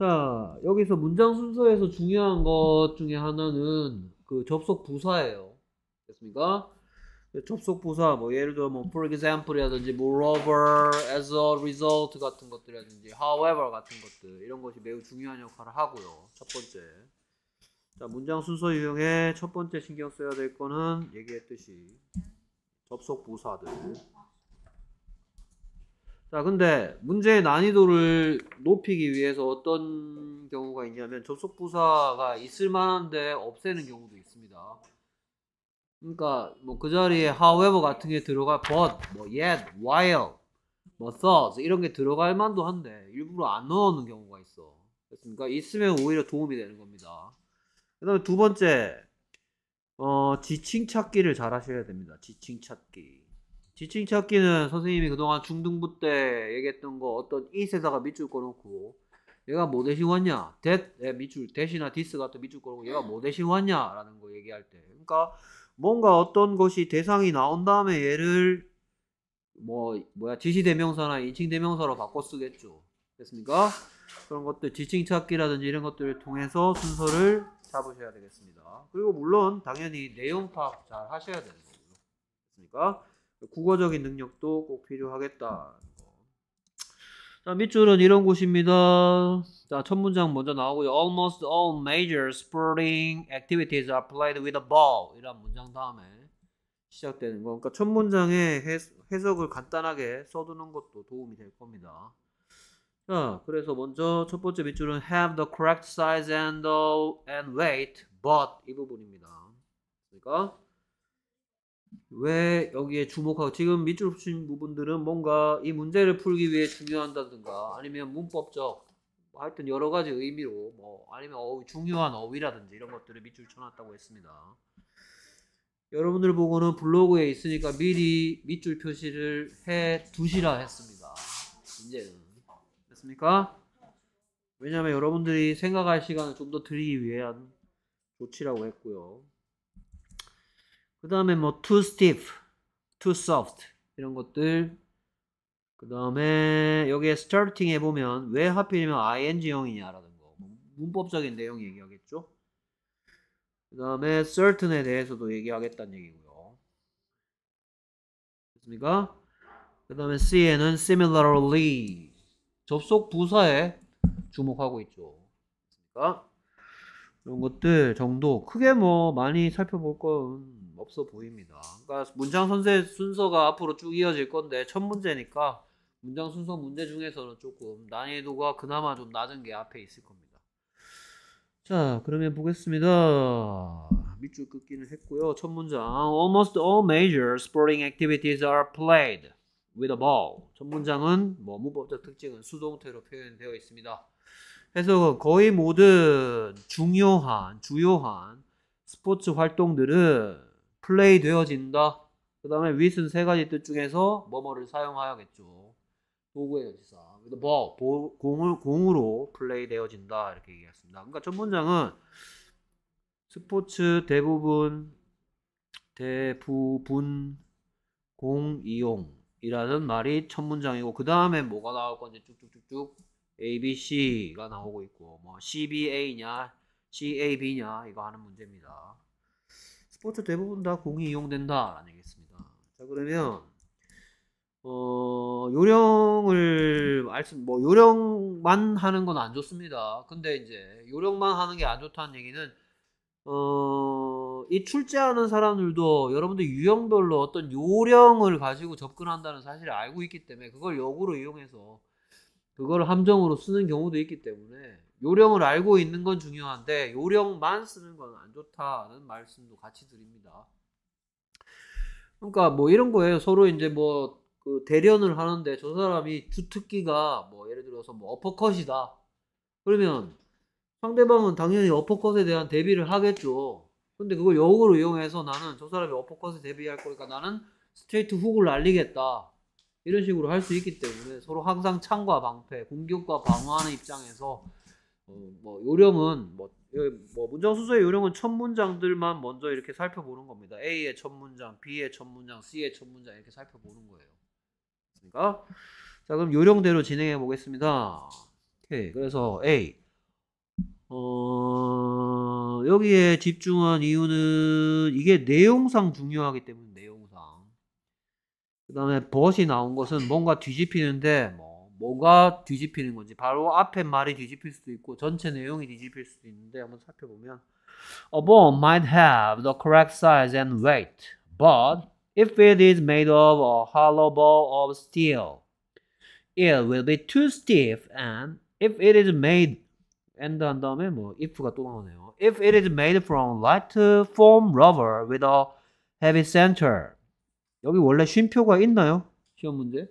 자, 여기서 문장 순서에서 중요한 것 중에 하나는 그 접속 부사예요. 됐습니까? 접속 부사 뭐 예를 들어 뭐 for example이라든지 moreover, 뭐 as a result 같은 것들이라든지 however 같은 것들 이런 것이 매우 중요한 역할을 하고요. 첫 번째. 자, 문장 순서 유형에첫 번째 신경 써야 될 거는 얘기했듯이 접속 부사들. 자, 근데 문제의 난이도를 높이기 위해서 어떤 경우가 있냐면 접속 부사가 있을 만한데 없애는 경우도 있습니다. 그러니까 뭐 그 자리에 however 같은 게 들어가 but, 뭐 yet, while, 뭐 thus 이런 게 들어갈 만도 한데 일부러 안 넣어놓는 경우가 있어. 그러니까 있으면 오히려 도움이 되는 겁니다. 그다음에 두 번째 어 지칭 찾기를 잘 하셔야 됩니다. 지칭 찾기. 지칭 찾기는 선생님이 그동안 중등부 때 얘기했던 거 어떤 이세다가 밑줄 꺼놓고 얘가 뭐 대신 왔냐? 대, 밑줄 대신나 디스 같은 밑줄 꺼놓고 얘가 뭐 대신 왔냐라는 거 얘기할 때 그러니까 뭔가 어떤 것이 대상이 나온 다음에 얘를 뭐 뭐야 지시 대명사나 인칭 대명사로 바꿔 쓰겠죠. 됐습니까? 그런 것들 지칭 찾기라든지 이런 것들을 통해서 순서를 잡으셔야 되겠습니다. 그리고 물론 당연히 내용 파악 잘 하셔야 되는 거고요. 됐습니까? 국어적인 능력도 꼭 필요하겠다. 자, 밑줄은 이런 곳입니다. 자, 첫 문장 먼저 나오고요. Almost all major sporting activities are played with a ball. 이란 문장 다음에 시작되는 거. 그러니까 첫 문장에 해석을 간단하게 써두는 것도 도움이 될 겁니다. 자, 그래서 먼저 첫 번째 밑줄은 have the correct size and, the, uh, and weight, but 이 부분입니다. 그러니까 왜 여기에 주목하고 지금 밑줄 붙인 부분들은 뭔가 이 문제를 풀기 위해 중요한다든가 아니면 문법적 하여튼 여러 가지 의미로 뭐 아니면 어휘, 중요한 어휘라든지 이런 것들을 밑줄 쳐놨다고 했습니다. 여러분들 보고는 블로그에 있으니까 미리 밑줄 표시를 해 두시라 했습니다. 문제는 됐습니까? 왜냐하면 여러분들이 생각할 시간을 좀 더 드리기 위한 조치라고 했고요. 그 다음에 뭐 too stiff, too soft 이런 것들 그 다음에 여기에 starting 해보면 왜 하필이면 i n g 형이냐라든가 뭐 문법적인 내용 얘기하겠죠 그 다음에 certain에 대해서도 얘기하겠다는 얘기고요 됐습니까? 그 다음에 C에는 similarly 접속 부사에 주목하고 있죠 그러니까 이런 것들 정도 크게 뭐 많이 살펴볼 건 없어 보입니다. 그러니까 문장 선생 순서가 앞으로 쭉 이어질 건데 첫 문제니까 문장 순서 문제 중에서는 조금 난이도가 그나마 좀 낮은 게 앞에 있을 겁니다. 자, 그러면 보겠습니다. 밑줄 긋기는 했고요. 첫 문장 Almost all major sporting activities are played with a ball. 첫 문장은 뭐 문법적 특징은 수동태로 표현되어 있습니다. 해석은 거의 모든 중요한, 주요한 스포츠 활동들은 플레이 되어진다. 그 다음에 with는 세 가지 뜻 중에서 뭐뭐를 사용하야겠죠. 도구의 역사. 뭐, 공을, 공으로 플레이 되어진다. 이렇게 얘기했습니다. 그러니까 첫 문장은 스포츠 대부분, 대부분, 공이용이라는 말이 첫 문장이고, 그 다음에 뭐가 나올 건지 쭉쭉쭉쭉 A, B, C가 나오고 있고, 뭐 CBA냐, CAB냐, 이거 하는 문제입니다. 스포츠 대부분 다 공이 이용된다 라는 얘기겠습니다. 자 그러면 어 요령을 알수뭐 요령만 하는 건 안 좋습니다. 근데 이제 요령만 하는 게 안 좋다는 얘기는 어이 출제하는 사람들도 여러분들 유형별로 어떤 요령을 가지고 접근한다는 사실을 알고 있기 때문에 그걸 역으로 이용해서 그걸 함정으로 쓰는 경우도 있기 때문에 요령을 알고 있는 건 중요한데 요령만 쓰는 건 안 좋다는 말씀도 같이 드립니다. 그러니까 뭐 이런 거예요. 서로 이제 뭐 그 대련을 하는데 저 사람이 주특기가 뭐 예를 들어서 뭐 어퍼컷이다. 그러면 상대방은 당연히 어퍼컷에 대한 대비를 하겠죠. 근데 그걸 역으로 이용해서 나는 저 사람이 어퍼컷에 대비할 거니까 나는 스트레이트 훅을 날리겠다. 이런 식으로 할 수 있기 때문에 서로 항상 창과 방패, 공격과 방어하는 입장에서 어, 뭐 요령은 뭐, 예, 뭐 문장 순서의 요령은 첫 문장들만 먼저 이렇게 살펴보는 겁니다. A의 첫 문장, B의 첫 문장, C의 첫 문장 이렇게 살펴보는 거예요. 그러니까 자 그럼 요령대로 진행해 보겠습니다. 오케이 그래서 A 어, 여기에 집중한 이유는 이게 내용상 중요하기 때문에 내용상 그 다음에 벗이 나온 것은 뭔가 뒤집히는데 뭐 뭐가 뒤집히는 건지 바로 앞에 말이 뒤집힐 수도 있고 전체 내용이 뒤집힐 수도 있는데 한번 살펴보면 A bone might have the correct size and weight, but if it is made of a hollow ball of steel, it will be too stiff and if it is made and 한 다음에 뭐 if가 또 나오네요. If it is made from light foam rubber with a heavy center. 여기 원래 쉼표가 있나요? 시험 문제?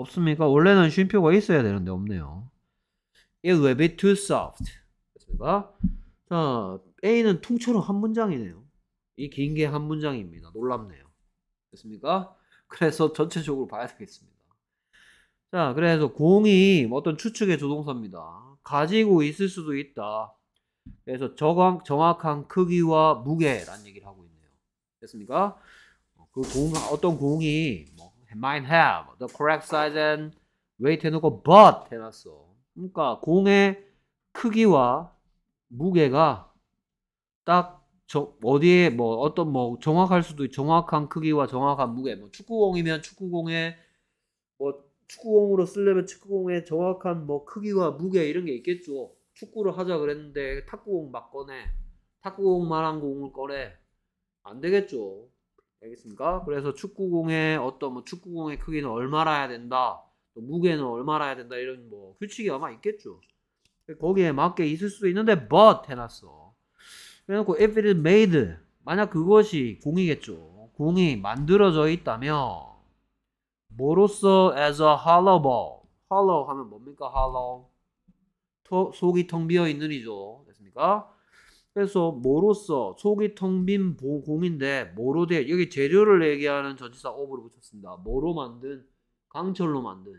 없습니까? 원래는 쉼표가 있어야 되는데 없네요. It will be too soft. 됐습니까? 자, A는 통째로 한 문장이네요. 이 긴 게 한 문장입니다. 놀랍네요. 됐습니까? 그래서 전체적으로 봐야 되겠습니다. 자, 그래서 공이 어떤 추측의 조동사입니다. 가지고 있을 수도 있다. 그래서 정확, 정확한 크기와 무게란 얘기를 하고 있네요. 됐습니까? 어, 그 공, 어떤 공이 might have the correct size and weight 해놓고 but 해놨어. 그러니까 공의 크기와 무게가 딱 저, 어디에 뭐 어떤 뭐 정확할 수도 있, 정확한 크기와 정확한 무게 뭐 축구공이면 축구공에뭐 축구공으로 쓰려면 축구공의 정확한 뭐 크기와 무게 이런 게 있겠죠. 축구를 하자 그랬는데 탁구공 막 꺼내 탁구공만한 공을 꺼내 안 되겠죠. 알겠습니까? 그래서 축구공의 어떤 뭐 축구공의 크기는 얼마라 해야 된다. 또 무게는 얼마라 해야 된다. 이런 뭐 규칙이 아마 있겠죠. 거기에 맞게 있을 수도 있는데 but 해놨어. 그래놓고 if it is made 만약 그것이 공이겠죠. 공이 만들어져 있다면 뭐로써 as a hollow ball hollow 하면 뭡니까 hollow 속이 텅 비어 있는이죠. 됐습니까? 그래서 뭐로써 속이 텅빈 공인데 뭐로 돼 여기 재료를 얘기하는 전치사 오브를 붙였습니다. 뭐로 만든 강철로 만든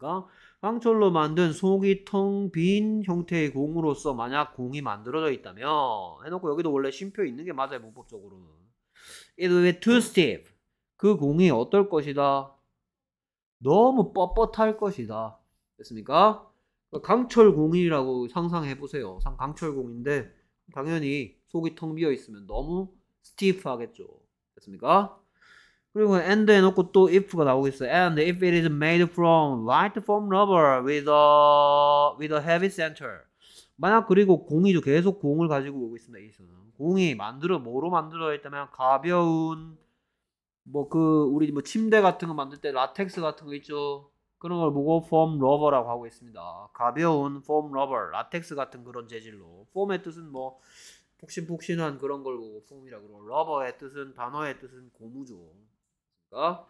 그러니까 강철로 만든 속이 텅 빈 형태의 공으로서 만약 공이 만들어져 있다면 해놓고 여기도 원래 쉼표 있는 게 맞아요 문법적으로는 it will be too stiff 그 공이 어떨 것이다 너무 뻣뻣할 것이다 됐습니까? 강철궁이라고 상상해 보세요. 상강철공인데 당연히 속이 텅 비어 있으면 너무 스티프하겠죠. 됐습니까? 그리고 and 해놓고 또 if가 나오고있어요 And if it is made from light foam rubber with a with a heavy center. 만약 그리고 공이죠. 계속 공을 가지고 오고 있습니다. 이수는 공이 만들어 뭐로 만들어 있다면 가벼운 뭐 그 우리 뭐 침대 같은 거 만들 때 라텍스 같은 거 있죠. 그런 걸 보고 폼 러버라고 하고 있습니다. 가벼운 폼 러버, 라텍스 같은 그런 재질로. 폼의 뜻은 뭐 폭신폭신한 그런 걸 보고 폼이라 그러고 러버의 뜻은 단어의 뜻은 고무죠. 그러니까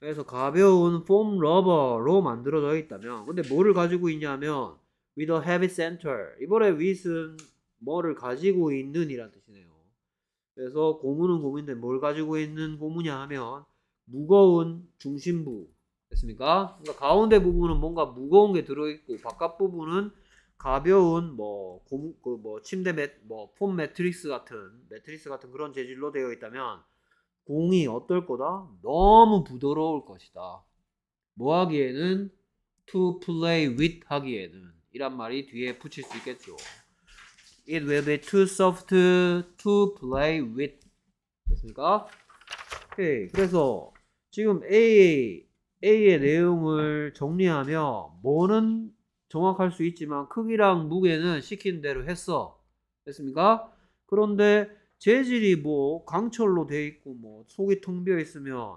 그래서 가벼운 폼 러버로 만들어져 있다면 근데 뭐를 가지고 있냐면 with a heavy center 이번에 with은 뭐를 가지고 있는 이란 뜻이네요. 그래서 고무는 고무인데 뭘 가지고 있는 고무냐 하면 무거운 중심부 됐습니까? 그러니까 가운데 부분은 뭔가 무거운 게 들어있고 바깥 부분은 가벼운 뭐고그뭐 그 뭐 침대 매뭐폼 매트릭스 같은 매트릭스 같은 그런 재질로 되어 있다면 공이 어떨 거다? 너무 부드러울 것이다. 뭐 하기에는 to play with 하기에는 이란 말이 뒤에 붙일 수 있겠죠. It will be too soft to play with. 됐습니까? 오케이. 그래서 지금 A A의 내용을 정리하며 뭐는 정확할 수 있지만 크기랑 무게는 시킨 대로 했어. 됐습니까? 그런데 재질이 뭐 강철로 돼 있고 뭐 속이 텅 비어 있으면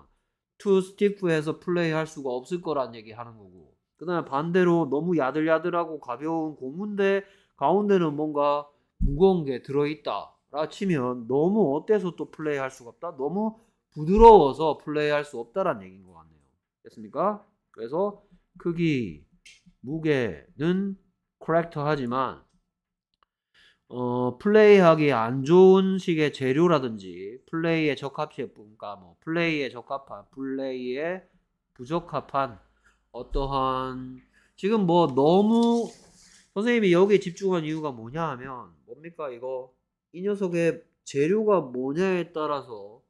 투 스티프해서 플레이할 수가 없을 거란 얘기 하는 거고 그 다음에 반대로 너무 야들야들하고 가벼운 고문데 가운데는 뭔가 무거운 게 들어있다 라 치면 너무 어때서 또 플레이할 수가 없다 너무 부드러워서 플레이할 수 없다란 얘기인 거 같아요 됐습니까? 그래서 크기, 무게는 correct 하지만 어, 플레이하기 안 좋은 식의 재료라든지 플레이에 적합시니까 그러니까 뭐 플레이에 적합한 플레이에 부적합한 어떠한 지금 뭐 너무 선생님이 여기에 집중한 이유가 뭐냐 하면 뭡니까 이거 이 녀석의 재료가 뭐냐에 따라서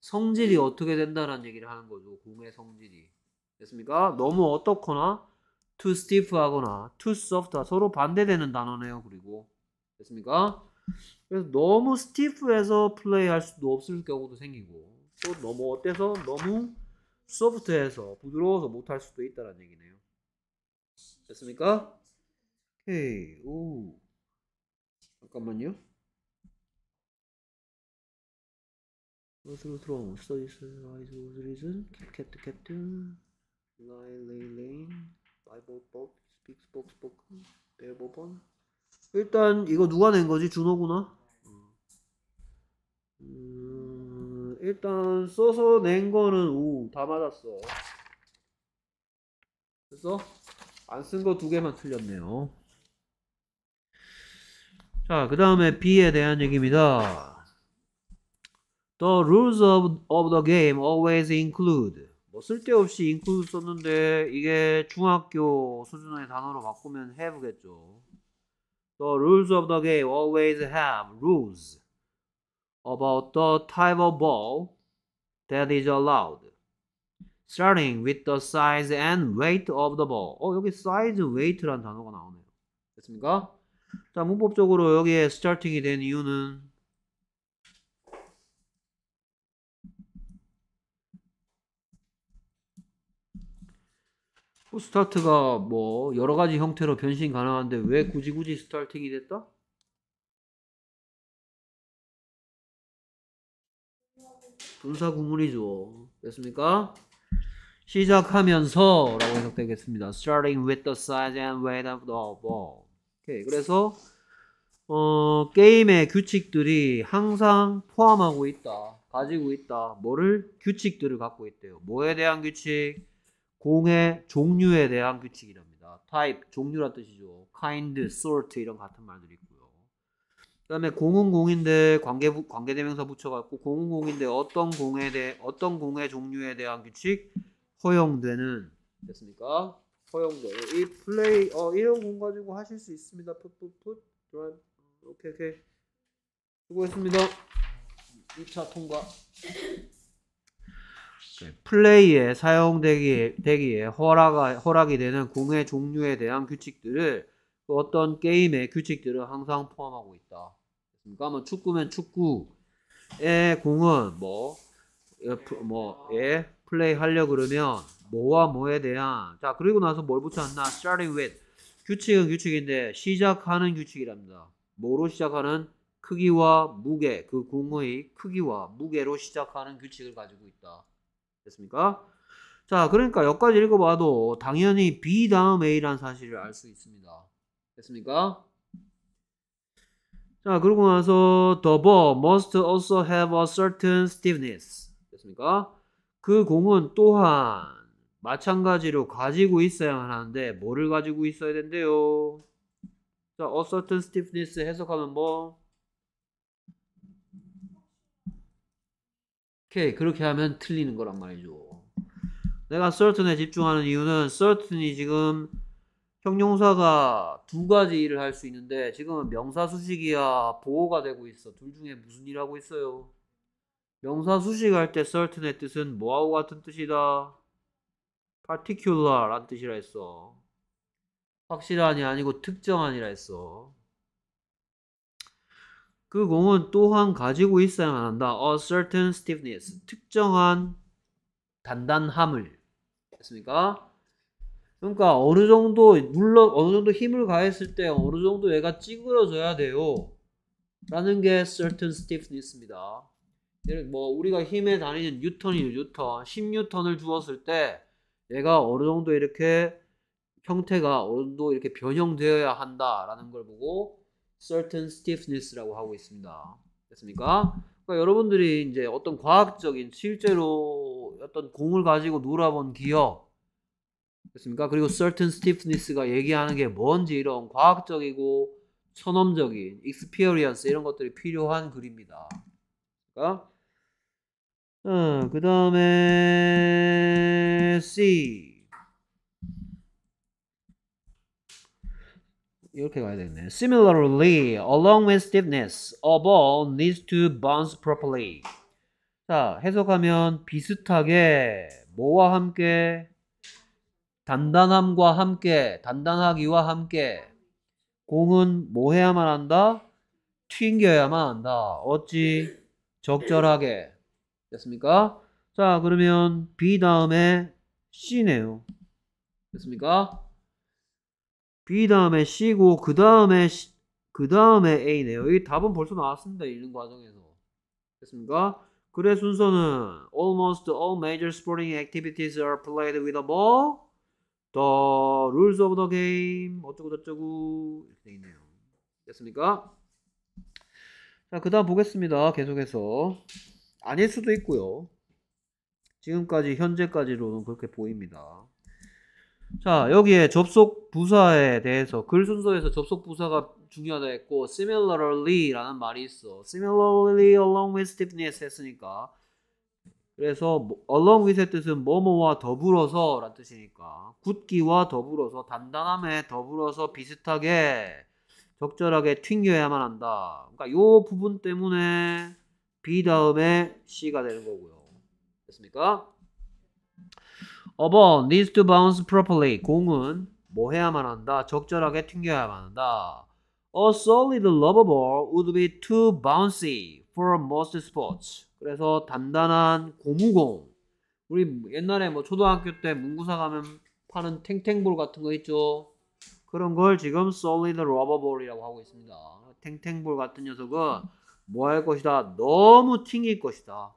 성질이 어떻게 된다라는 얘기를 하는 거죠 공의 성질이 됐습니까? 너무 어떻거나 too stiff하거나 too soft가 서로 반대되는 단어네요. 그리고 됐습니까? 그래서 너무 stiff해서 플레이할 수도 없을 경우도 생기고 또 너무 어때서 너무 소프트해서 부드러워서 못 할 수도 있다는 얘기네요. 됐습니까? 오케이 오 잠깐만요. Go through t h r o 즈 e studies, 라이 레이 레인 라이볼법 스픽스복스포크 베어버번 일단 이거 누가 낸 거지? 준호구나? 음, 음 일단 써서 낸 거는 오다 맞았어 됐어? 안 쓴 거 두 개만 틀렸네요 자그 다음에 B에 대한 얘기입니다 The rules of, of the game always include 뭐 쓸데없이 인쿠드 썼는데 이게 중학교 수준의 단어로 바꾸면 have겠죠. The rules of the game always have rules about the type of ball that is allowed. starting with the size and weight of the ball. 어, 여기 size, weight란 단어가 나오네요. 됐습니까? 자, 문법적으로 여기에 starting이 된 이유는 풀스타트가 뭐 여러 가지 형태로 변신 가능한데 왜 굳이 굳이 스타팅이 됐다? 분사 구문이죠. 됐습니까? 시작하면서 라고 해석되겠습니다. starting with the size and weight of the ball. 오케이. 그래서 어, 게임의 규칙들이 항상 포함하고 있다. 가지고 있다. 뭐를? 규칙들을 갖고 있대요. 뭐에 대한 규칙? 공의 종류에 대한 규칙이랍니다. type 종류란 뜻이죠. kind, sort 이런 같은 말들이 있고요. 그다음에 공은 공인데 관계 관계대명사 붙여갖고 공은 공인데 어떤 공에 대해 어떤 공의 종류에 대한 규칙 허용되는 됐습니까? 허용되는 이 플레이 어 이런 공 가지고 하실 수 있습니다. 풋풋풋 드라이브 오케이 오케이 수고했습니다. 2차 통과. 네. 플레이에 사용되기에 허락하, 허락이 되는 공의 종류에 대한 규칙들을 그 어떤 게임의 규칙들을 항상 포함하고 있다. 그러니까 뭐 축구면 축구의 공은 뭐 뭐에 뭐, 플레이 하려 그러면 뭐와 뭐에 대한 자 그리고 나서 뭘 붙였나 starting with 규칙은 규칙인데 시작하는 규칙이랍니다. 뭐로 시작하는 크기와 무게 그 공의 크기와 무게로 시작하는 규칙을 가지고 있다. 됐습니까? 자, 그러니까 여기까지 읽어봐도 당연히 B 다음 a 는 사실을 알 수 있습니다. 됐습니까? 자, 그러고 나서 the ball must also have a certain stiffness. 됐습니까? 그 공은 또한 마찬가지로 가지고 있어야만 하는데 뭐를 가지고 있어야 된대요? 자, a certain stiffness 해석하면 뭐? 오케이 그렇게 하면 틀리는 거란 말이죠. 내가 certain에 집중하는 이유는 certain이 지금 형용사가 두 가지 일을 할 수 있는데 지금은 명사 수식이야 보호가 되고 있어. 둘 중에 무슨 일 하고 있어요? 명사 수식할 때 certain의 뜻은 뭐하고 같은 뜻이다? particular란 뜻이라 했어. 확실한이 아니고 특정한이라 했어. 그 공은 또한 가지고 있어야만 한다. A certain stiffness. 특정한 단단함을. 됐습니까? 그러니까 어느 정도 눌러 어느 정도 힘을 가했을 때 어느 정도 얘가 찌그러져야 돼요. 라는 게 certain stiffness입니다. 예를 뭐 우리가 힘에 다니는 뉴턴이 뉴턴 10뉴턴을 주었을 때 얘가 어느 정도 이렇게 형태가 어느 정도 이렇게 변형되어야 한다라는 걸 보고 certain stiffness라고 하고 있습니다. 됐습니까? 그러니까 여러분들이 이제 어떤 과학적인 실제로 어떤 공을 가지고 놀아본 기억 됐습니까? 그리고 certain stiffness가 얘기하는 게 뭔지 이런 과학적이고 천험적인 experience 이런 것들이 필요한 글입니다. 그러니까 음, 어, 그 다음에 C 이렇게 가야 되겠네. Similarly, along with stiffness, upon t h e s t o bonds properly. 자, 해석하면 비슷하게 뭐와 함께 단단함과 함께 단단하기와 함께 공은 뭐 해야만 한다? 튕겨야만 한다. 어찌 적절하게 됐습니까? 자, 그러면 B 다음에 C네요. 됐습니까? B 다음에 C고 그 다음에 그 다음에 A네요. 이 답은 벌써 나왔습니다. 읽는 과정에서 됐습니까? 글의 순서는 almost all major sporting activities are played with a ball. The rules of the game 어쩌고 저쩌고 이렇게 돼 있네요. 됐습니까? 자, 그다음 보겠습니다. 계속해서 아닐 수도 있고요. 지금까지 현재까지로는 그렇게 보입니다. 자, 여기에 접속 부사에 대해서 글 순서에서 접속 부사가 중요하다 했고 similarly라는 말이 있어. similarly along with stiffness 했으니까 그래서 뭐, along with의 뜻은 뭐뭐와 더불어서 라는 뜻이니까 굳기와 더불어서 단단함에 더불어서 비슷하게 적절하게 튕겨야만 한다. 그러니까 요 부분 때문에 B 다음에 C가 되는 거고요. 됐습니까? A 어, ball 뭐, needs to bounce properly. 공은 뭐 해야만 한다? 적절하게 튕겨야만 한다. A solid rubber ball would be too bouncy for most sports. 그래서 단단한 고무공. 우리 옛날에 뭐 초등학교 때 문구사 가면 파는 탱탱볼 같은 거 있죠. 그런 걸 지금 solid rubber ball이라고 하고 있습니다. 탱탱볼 같은 녀석은 뭐 할 것이다? 너무 튕길 것이다.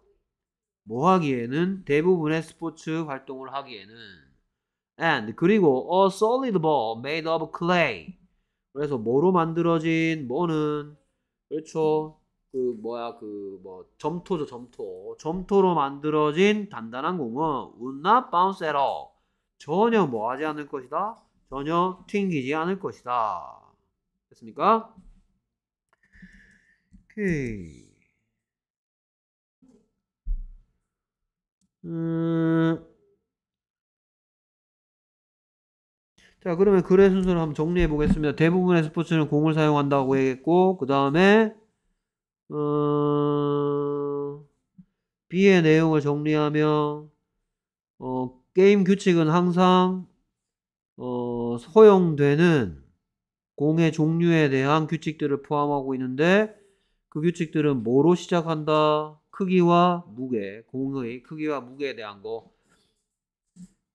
뭐 하기에는 대부분의 스포츠 활동을 하기에는 and 그리고 a solid ball made of clay 그래서 뭐로 만들어진 뭐는 그렇죠 그 뭐야 그 뭐 점토죠 점토 점토로 만들어진 단단한 공은 would not bounce at all 전혀 뭐하지 않을 것이다 전혀 튕기지 않을 것이다 됐습니까? 오케이 음. 자 그러면 글의 순서를 한번 정리해 보겠습니다. 대부분의 스포츠는 공을 사용한다고 얘기했고 그 다음에 어... B의 내용을 정리하면 어, 게임 규칙은 항상 어, 허용되는 공의 종류에 대한 규칙들을 포함하고 있는데 그 규칙들은 뭐로 시작한다? 크기와 무게, 공의 크기와 무게에 대한 거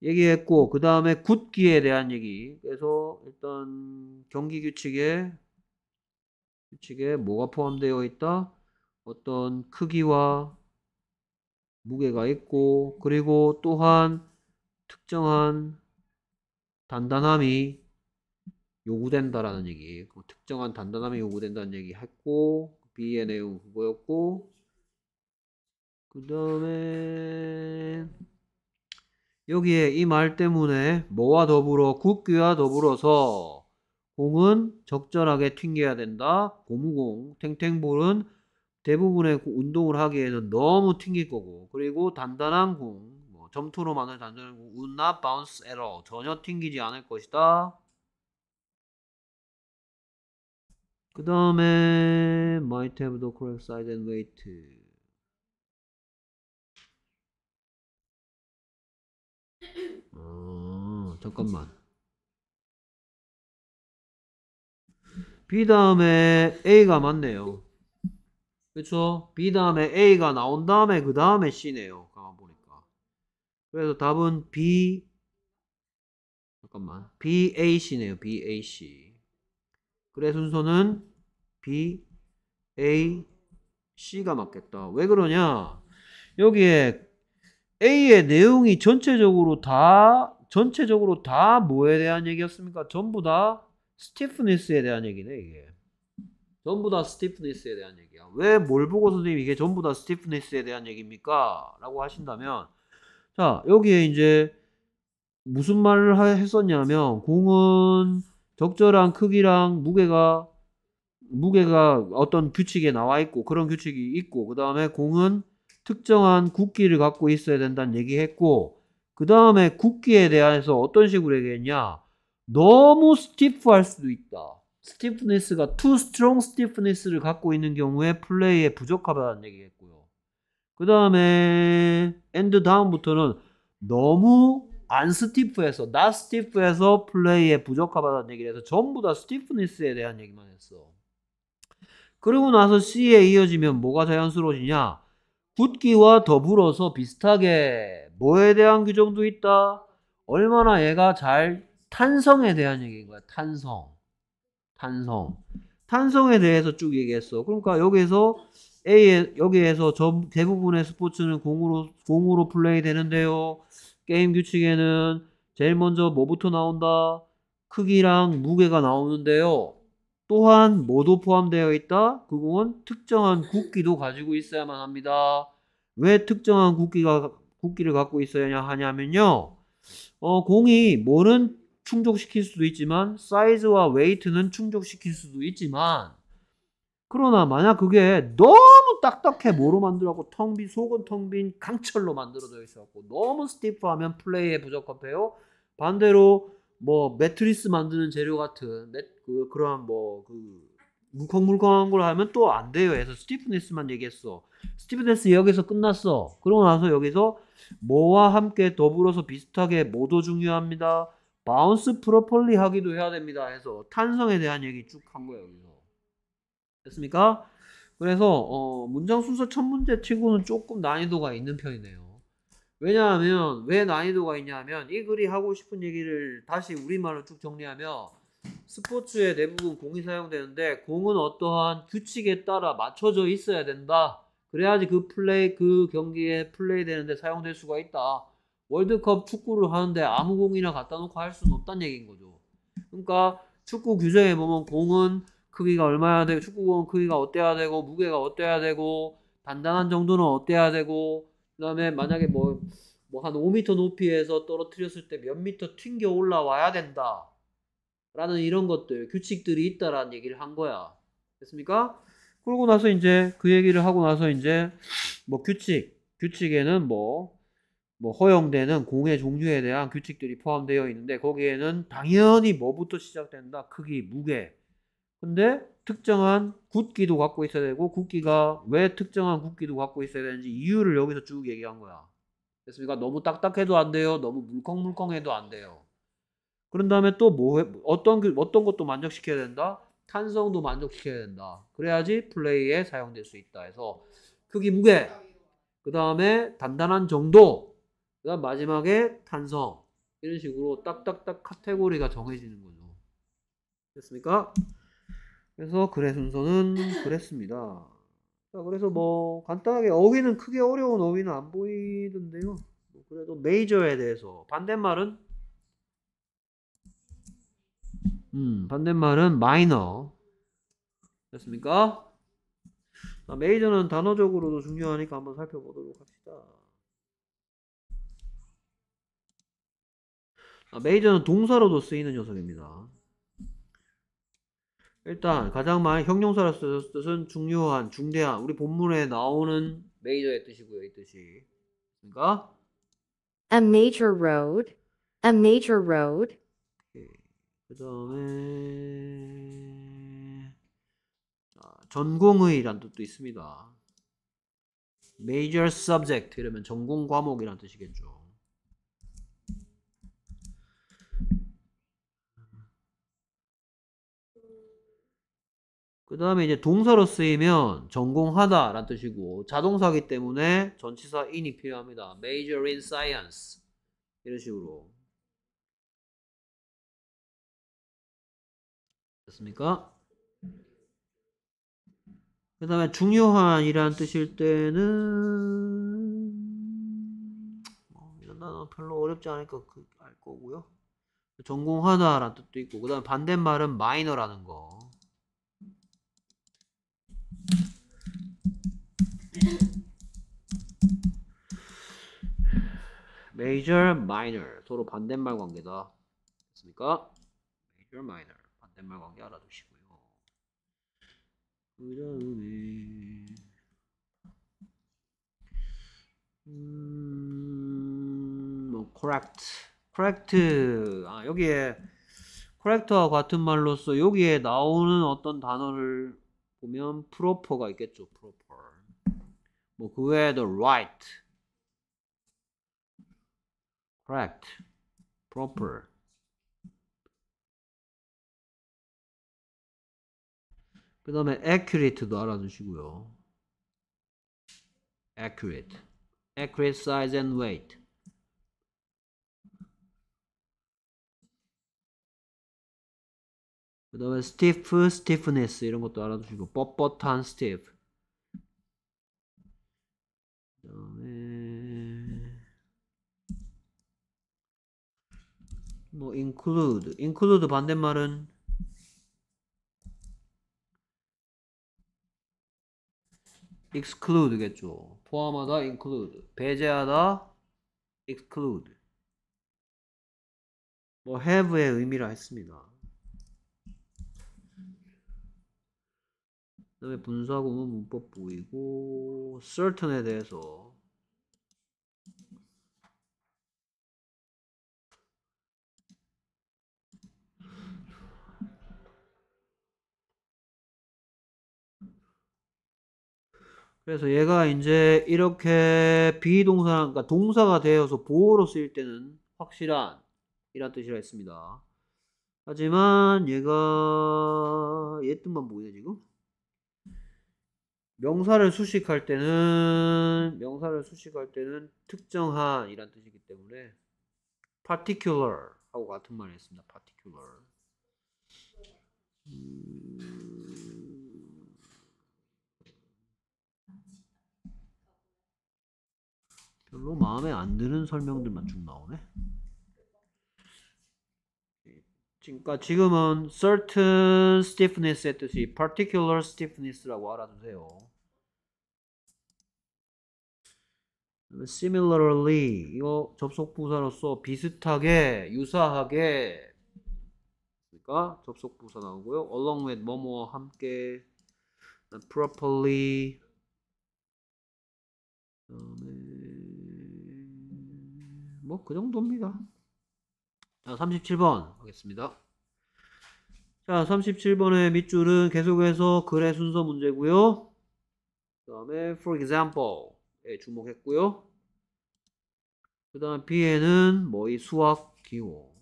얘기했고 그 다음에 굳기에 대한 얘기. 그래서 일단 경기 규칙에 규칙에 뭐가 포함되어 있다? 어떤 크기와 무게가 있고 그리고 또한 특정한 단단함이 요구된다라는 얘기. 그 특정한 단단함이 요구된다는 얘기 했고 B의 내용 그거였고 그 다음에 여기에 이 말 때문에 뭐와 더불어 국기와 더불어서 공은 적절하게 튕겨야 된다. 고무공, 탱탱볼은 대부분의 운동을 하기에는 너무 튕길 거고 그리고 단단한 공, 뭐 점투로 만든 단단한 공 will not bounce at all. 전혀 튕기지 않을 것이다. 그 다음에 might have the correct size and weight 아, 잠깐만. B 다음에 A가 맞네요. 그쵸? B 다음에 A가 나온 다음에 그 다음에 C네요. 가만 보니까. 그래서 답은 B 잠깐만 BAC네요. BAC. 그래 순서는 B A C가 맞겠다. 왜 그러냐? 여기에 A의 내용이 전체적으로 다 전체적으로 다 뭐에 대한 얘기였습니까? 전부 다 스티프니스에 대한 얘기네 이게. 전부 다 스티프니스에 대한 얘기야. 왜 뭘 보고 선생님 이게 전부 다 스티프니스에 대한 얘기입니까? 라고 하신다면 자 여기에 이제 무슨 말을 했었냐면 공은 적절한 크기랑 무게가 무게가 어떤 규칙에 나와 있고 그런 규칙이 있고 그 다음에 공은 특정한 국기를 갖고 있어야 된다는 얘기했고 그 다음에 국기에 대해서 어떤 식으로 얘기했냐 너무 스티프할 수도 있다. 스티프니스가 too strong stiffness를 갖고 있는 경우에 플레이에 부적합하다는 얘기했고요. 그 다음에 end 다음부터는 너무 안 스티프해서 not stiff해서 플레이에 부적합하다는 얘기를 해서 전부 다 스티프니스에 대한 얘기만 했어. 그러고 나서 C에 이어지면 뭐가 자연스러워지냐? 붓기와 더불어서 비슷하게 뭐에 대한 규정도 있다. 얼마나 얘가 잘 탄성에 대한 얘기인 거야. 탄성. 탄성. 탄성에 대해서 쭉 얘기했어. 그러니까 여기에서 A 여기에서 저 대부분의 스포츠는 공으로 공으로 플레이되는데요. 게임 규칙에는 제일 먼저 뭐부터 나온다? 크기랑 무게가 나오는데요. 또한 뭐도 포함되어 있다? 그공은 특정한 국기도 가지고 있어야만 합니다. 왜 특정한 국기가 국기를 갖고 있어야 하냐면요. 어, 공이 뭐는 충족시킬 수도 있지만 사이즈와 웨이트는 충족시킬 수도 있지만 그러나 만약 그게 너무 딱딱해 뭐로 만들었고 텅빈 속은 텅 빈 강철로 만들어져 있어갖고 너무 스티프하면 플레이에 부적합해요. 반대로 뭐 매트리스 만드는 재료 같은 그 그러한 뭐그 물컹물컹한 걸 하면 또 안 돼요. 해서 스티프네스만 얘기했어. 스티프네스 여기서 끝났어. 그러고 나서 여기서 뭐와 함께 더불어서 비슷하게 뭐도 중요합니다. 바운스 프로폴리 하기도 해야 됩니다. 해서 탄성에 대한 얘기 쭉 한 거예요. 여기서 됐습니까? 그래서 어, 문장 순서 첫 문제 치고는 조금 난이도가 있는 편이네요. 왜냐하면 왜 난이도가 있냐면 이 글이 하고 싶은 얘기를 다시 우리말로 쭉 정리하면 스포츠의 대부분 공이 사용되는데 공은 어떠한 규칙에 따라 맞춰져 있어야 된다. 그래야지 그 플레이 그 경기에 플레이되는데 사용될 수가 있다. 월드컵 축구를 하는데 아무 공이나 갖다 놓고 할 수는 없다는 얘기인 거죠. 그러니까 축구 규정에 보면 공은 크기가 얼마야 되고 축구공 크기가 어때야 되고 무게가 어때야 되고 단단한 정도는 어때야 되고 그다음에 만약에 뭐 뭐 한 5m 높이에서 떨어뜨렸을 때 몇 미터 튕겨 올라와야 된다. 라는 이런 것들, 규칙들이 있다라는 얘기를 한 거야. 됐습니까? 그러고 나서 이제 그 얘기를 하고 나서 이제 뭐 규칙, 규칙에는 뭐, 뭐 허용되는 공의 종류에 대한 규칙들이 포함되어 있는데 거기에는 당연히 뭐부터 시작된다? 크기, 무게. 근데 특정한 굳기도 갖고 있어야 되고 굵기가 왜 특정한 굳기도 갖고 있어야 되는지 이유를 여기서 쭉 얘기한 거야. 됐습니까? 너무 딱딱해도 안 돼요. 너무 물컹물컹해도 안 돼요. 그런 다음에 또 뭐 어떤 그, 어떤 것도 만족시켜야 된다. 탄성도 만족시켜야 된다. 그래야지 플레이에 사용될 수 있다 해서 크기 무게 그 다음에 단단한 정도 그 다음 마지막에 탄성 이런 식으로 딱딱딱 카테고리가 정해지는 거죠. 됐습니까? 그래서 글의 순서는 그랬습니다. 자, 그래서 뭐 간단하게 어휘는 크게 어려운 어휘는 안 보이던데요. 뭐 그래도 메이저에 대해서 반대말은 음, 반대말은 마이너. 됐습니까? 아, 메이저는 단어적으로도 중요하니까 한번 살펴보도록 합시다. 아, 메이저는 동사로도 쓰이는 녀석입니다. 일단 가장 많이 형용사로 쓰는 뜻은 중요한, 중대한 우리 본문에 나오는 메이저의 뜻이고요. 이 뜻이. 그러니까 A major road, a major road 그 다음에 전공의란 뜻도 있습니다. major subject 이러면 전공 과목이란 뜻이겠죠. 그 다음에 이제 동사로 쓰이면 전공하다 라는 뜻이고 자동사기 때문에 전치사 in이 필요합니다. major in science 이런 식으로 됐습니까? 그 다음에 중요한이라는 뜻일 때는 뭐, 이런 단어 별로 어렵지 않을 거알 그 거고요. 전공하다라는 뜻도 있고 그 다음에 반대말은 마이너라는 거. 메이저 마이너 서로 반대말 관계다. 됐습니까? major, m 팻말 관계 알아두시고요. 그 다음에 음뭐 correct correct 아 여기에 correct와 같은 말로써 여기에 나오는 어떤 단어를 보면 proper가 있겠죠 proper 뭐그 외에도 right correct proper 그 다음에 accurate도 알아두시고요. accurate, accurate size and weight. 그 다음에 stiff, stiffness 이런 것도 알아두시고 뻣뻣한 stiff. 그 다음에 뭐 include, include 반대말은 exclude겠죠. 포함하다 include. 배제하다 exclude. 뭐 have의 의미라 했습니다. 그 다음에 분수하고 문법 보이고 certain에 대해서 그래서 얘가 이제 이렇게 비동사, 그러니까 동사가 되어서 보호로 쓰일 때는 확실한 이란 뜻이라 했습니다. 하지만 얘가 얘 뜻만 보이네 지금. 명사를 수식할 때는 명사를 수식할 때는 특정한 이란 뜻이기 때문에 particular 하고 같은 말을 했습니다. particular. 음... 별로 마음에 안 드는 설명들만 쭉 나오네. 그러니까 지금은 certain stiffness의 뜻이 particular stiffness라고 알아두세요. similarly 이거 접속 부사로서 비슷하게 유사하게 그러니까 접속 부사 나오고요. along with 뭐뭐 함께 properly 그다음에 뭐그 정도입니다. 자, 37번 하겠습니다. 자, 37번의 밑줄은 계속해서 글의 순서 문제고요. 그 다음에 for example에 주목했고요. 그 다음 B에는 뭐 이 수학 기호.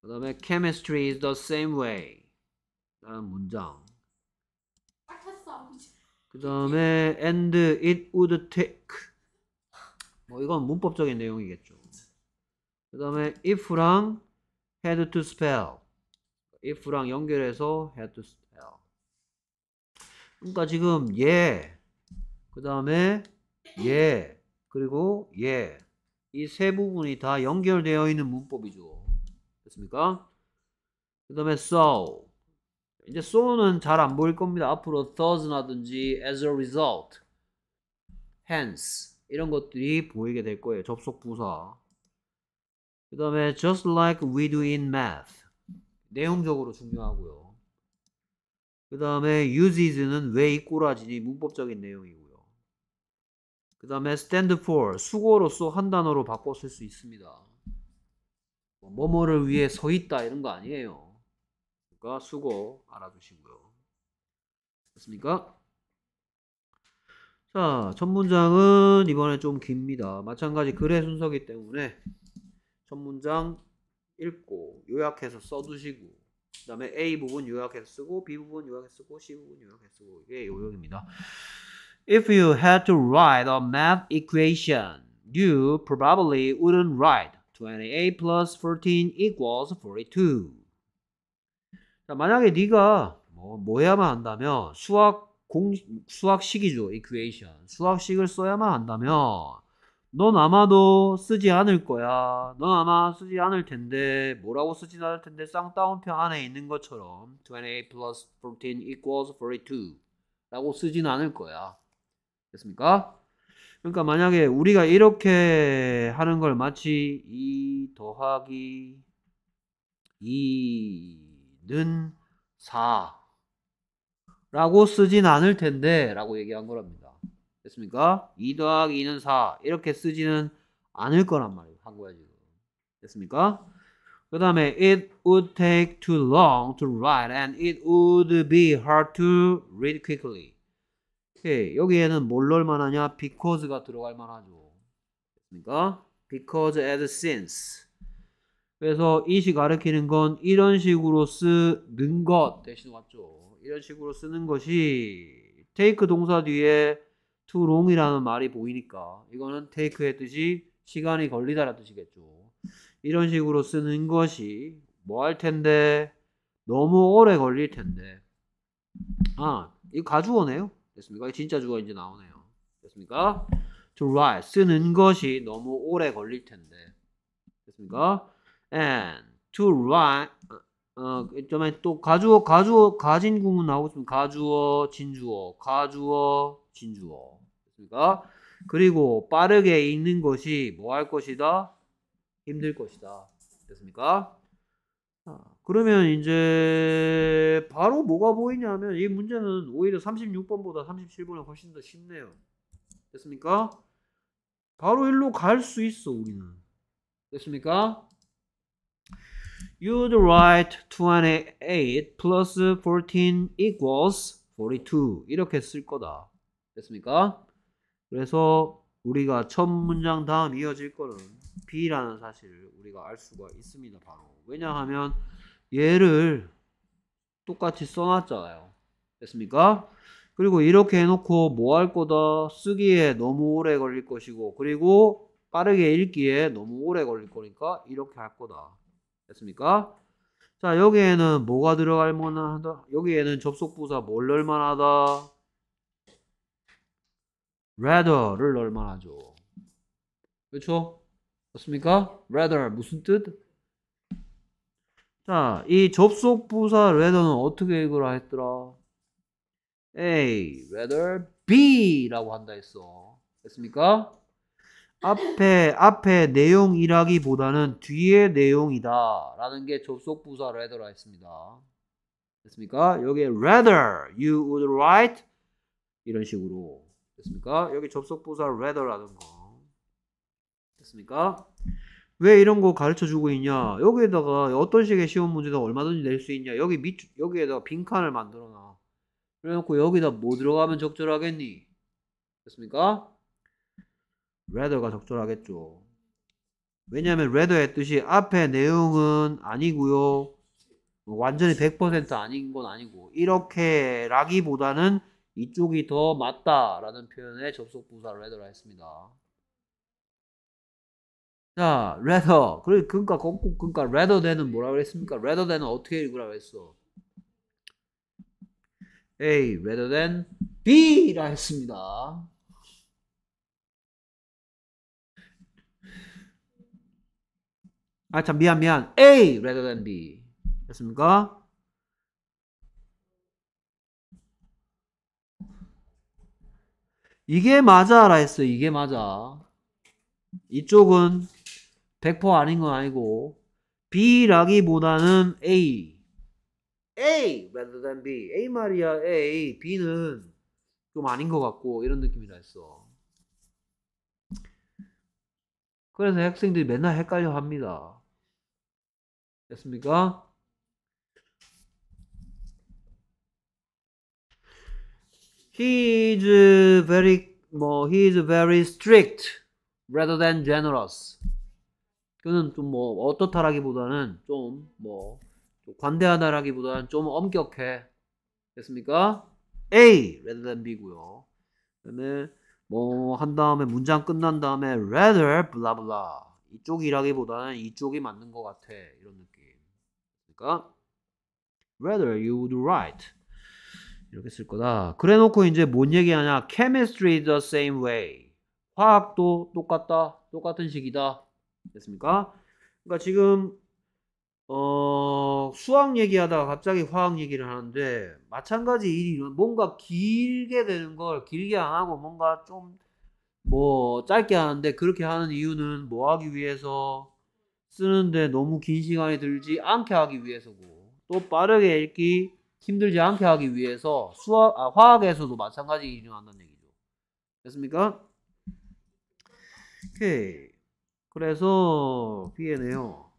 그 다음에 chemistry is the same way. 라는 문장. 아, 그 다음에 and it would take 뭐 이건 문법적인 내용이겠죠. 그 다음에 if랑 had to spell. if랑 연결해서 had to spell. 그러니까 지금 예, 그 다음에 예, 그리고 예. 이 세 부분이 다 연결되어 있는 문법이죠. 됐습니까? 그 다음에 so. 이제 so는 잘 안 보일 겁니다. 앞으로 t h o s 나든지 as a result, hence. 이런 것들이 보이게 될 거예요. 접속 부사. 그 다음에 just like we do in math. 내용적으로 중요하고요. 그 다음에 use is는 왜이 꼬라지니 문법적인 내용이고요. 그 다음에 stand for 수고로서 한 단어로 바꿔 쓸 수 있습니다. 뭐뭐를 위해 서 있다 이런 거 아니에요. 그러니까 수고 알아두시고요. 됐습니까? 자, 첫 문장은 이번에 좀 깁니다. 마찬가지 글의 순서기 때문에 첫 문장 읽고 요약해서 써두시고 그 다음에 A 부분 요약해서 쓰고 B 부분 요약해서 쓰고 C 부분 요약해서 쓰고 이게 요약입니다. If you had to write a math equation, you probably wouldn't write 28 plus 14 equals 42. 자, 만약에 네가 뭐, 뭐 해야만 한다면 수학 공, 수학식이죠. equation. 수학식을 써야만 한다면 넌 아마도 쓰지 않을 거야. 넌 아마 쓰지 않을 텐데 뭐라고 쓰지 않을 텐데 쌍따옴표 안에 있는 것처럼 28 plus 14 equals 42 라고 쓰진 않을 거야. 됐습니까? 그러니까 만약에 우리가 이렇게 하는 걸 마치 2 더하기 2는 4 라고 쓰진 않을 텐데 라고 얘기한 거랍니다. 됐습니까? 2 더하기 2는 4 이렇게 쓰지는 않을 거란 말이에요. 한 거야 지금. 됐습니까? 그 다음에 it would take too long to write and it would be hard to read quickly. 오케이. 여기에는 뭘 넣을 만하냐? because가 들어갈 만하죠. 됐습니까? because as since. 그래서 이시 가르키는 건 이런 식으로 쓰는 것 대신 왔죠. 이런 식으로 쓰는 것이 take 동사 뒤에 too long이라는 말이 보이니까 이거는 take의 뜻이 시간이 걸리다라는 뜻이겠죠. 이런 식으로 쓰는 것이 뭐 할 텐데 너무 오래 걸릴 텐데 아 이거 가주어네요. 됐습니까? 진짜 주어 이제 나오네요. 됐습니까? To write 쓰는 것이 너무 오래 걸릴 텐데 됐습니까? And to write 어, 그다음에 또 가주어, 가주어, 가진 구문 나오고 있으면 가주어, 진주어, 가주어, 진주어. 그러니까 그리고 빠르게 읽는 것이 뭐 할 것이다? 힘들 것이다. 됐습니까? 아, 그러면 이제 바로 뭐가 보이냐면 이 문제는 오히려 36번보다 37번이 훨씬 더 쉽네요. 됐습니까? 바로 일로 갈 수 있어 우리는. 됐습니까? you'd write 28 plus 14 equals 42 이렇게 쓸 거다 됐습니까? 그래서 우리가 첫 문장 다음 이어질 거는 B라는 사실을 우리가 알 수가 있습니다 바로 왜냐하면 얘를 똑같이 써놨잖아요 됐습니까? 그리고 이렇게 해놓고 뭐 할 거다 쓰기에 너무 오래 걸릴 것이고 그리고 빠르게 읽기에 너무 오래 걸릴 거니까 이렇게 할 거다 됐습니까? 자, 여기에는 뭐가 들어갈 만하다? 여기에는 접속부사 뭘 넣을 만하다? rather를 넣을 만하죠. 그렇죠? 맞습니까? rather 무슨 뜻? 자, 이 접속부사 rather는 어떻게 읽으라 했더라? A rather B라고 한다 했어. 됐습니까? 앞에 앞에 내용이라기보다는 뒤에 내용이다라는 게 접속 부사 rather라 했습니다. 됐습니까? 여기 rather you would write 이런 식으로 됐습니까? 여기 접속 부사 rather라는 거 됐습니까? 왜 이런 거 가르쳐 주고 있냐? 여기에다가 어떤 식의 시험 문제도 얼마든지 낼 수 있냐? 여기 밑 여기에다가 빈칸을 만들어 놔. 그래놓고 여기다 뭐 들어가면 적절하겠니? 됐습니까? rather가 적절하겠죠. 왜냐하면 rather의 뜻이 앞에 내용은 아니고요. 뭐 완전히 100% 아닌 건 아니고 이렇게 라기보다는 이쪽이 더 맞다라는 표현의 접속 부사 rather라 했습니다. 자, rather. 그래, 그러니까 걷고 그러니까 rather than은 뭐라 그랬습니까? rather than은 어떻게 읽으라 고했어 A rather than B라 했습니다. 아, 참, 미안, 미안. A rather than B. 됐습니까? 이게 맞아라 했어 이게 맞아. 이쪽은 100% 아닌 건 아니고 B라기보다는 A. A rather than B. A 말이야. A. B는 좀 아닌 것 같고 이런 느낌이라 했어. 그래서 학생들이 맨날 헷갈려 합니다. 됐습니까? He is very 뭐 he is very strict rather than generous. 그는 좀 뭐 어떻다라기보다는 좀 뭐 관대하다라기보다는 좀 엄격해. 됐습니까? A rather than B고요. 그다음에 뭐한 다음에 문장 끝난 다음에 rather 블라블라 이쪽이라기보다는 이쪽이 맞는 것 같아 이런 느낌. 니까 Rather you would write. 이렇게 쓸 거다. 그래 놓고 이제 뭔 얘기하냐? Chemistry the same way. 화학도 똑같다. 똑같은 식이다. 됐습니까? 그러니까 지금 어, 수학 얘기하다가 갑자기 화학 얘기를 하는데 마찬가지 일이 뭔가 길게 되는 걸 길게 안 하고 뭔가 좀 뭐 짧게 하는데 그렇게 하는 이유는 뭐 하기 위해서 쓰는데 너무 긴 시간이 들지 않게 하기 위해서고 또 빠르게 읽기 힘들지 않게 하기 위해서 수학 아, 화학에서도 마찬가지 기준한다는 얘기죠. 됐습니까? 오케이. 그래서 B네요.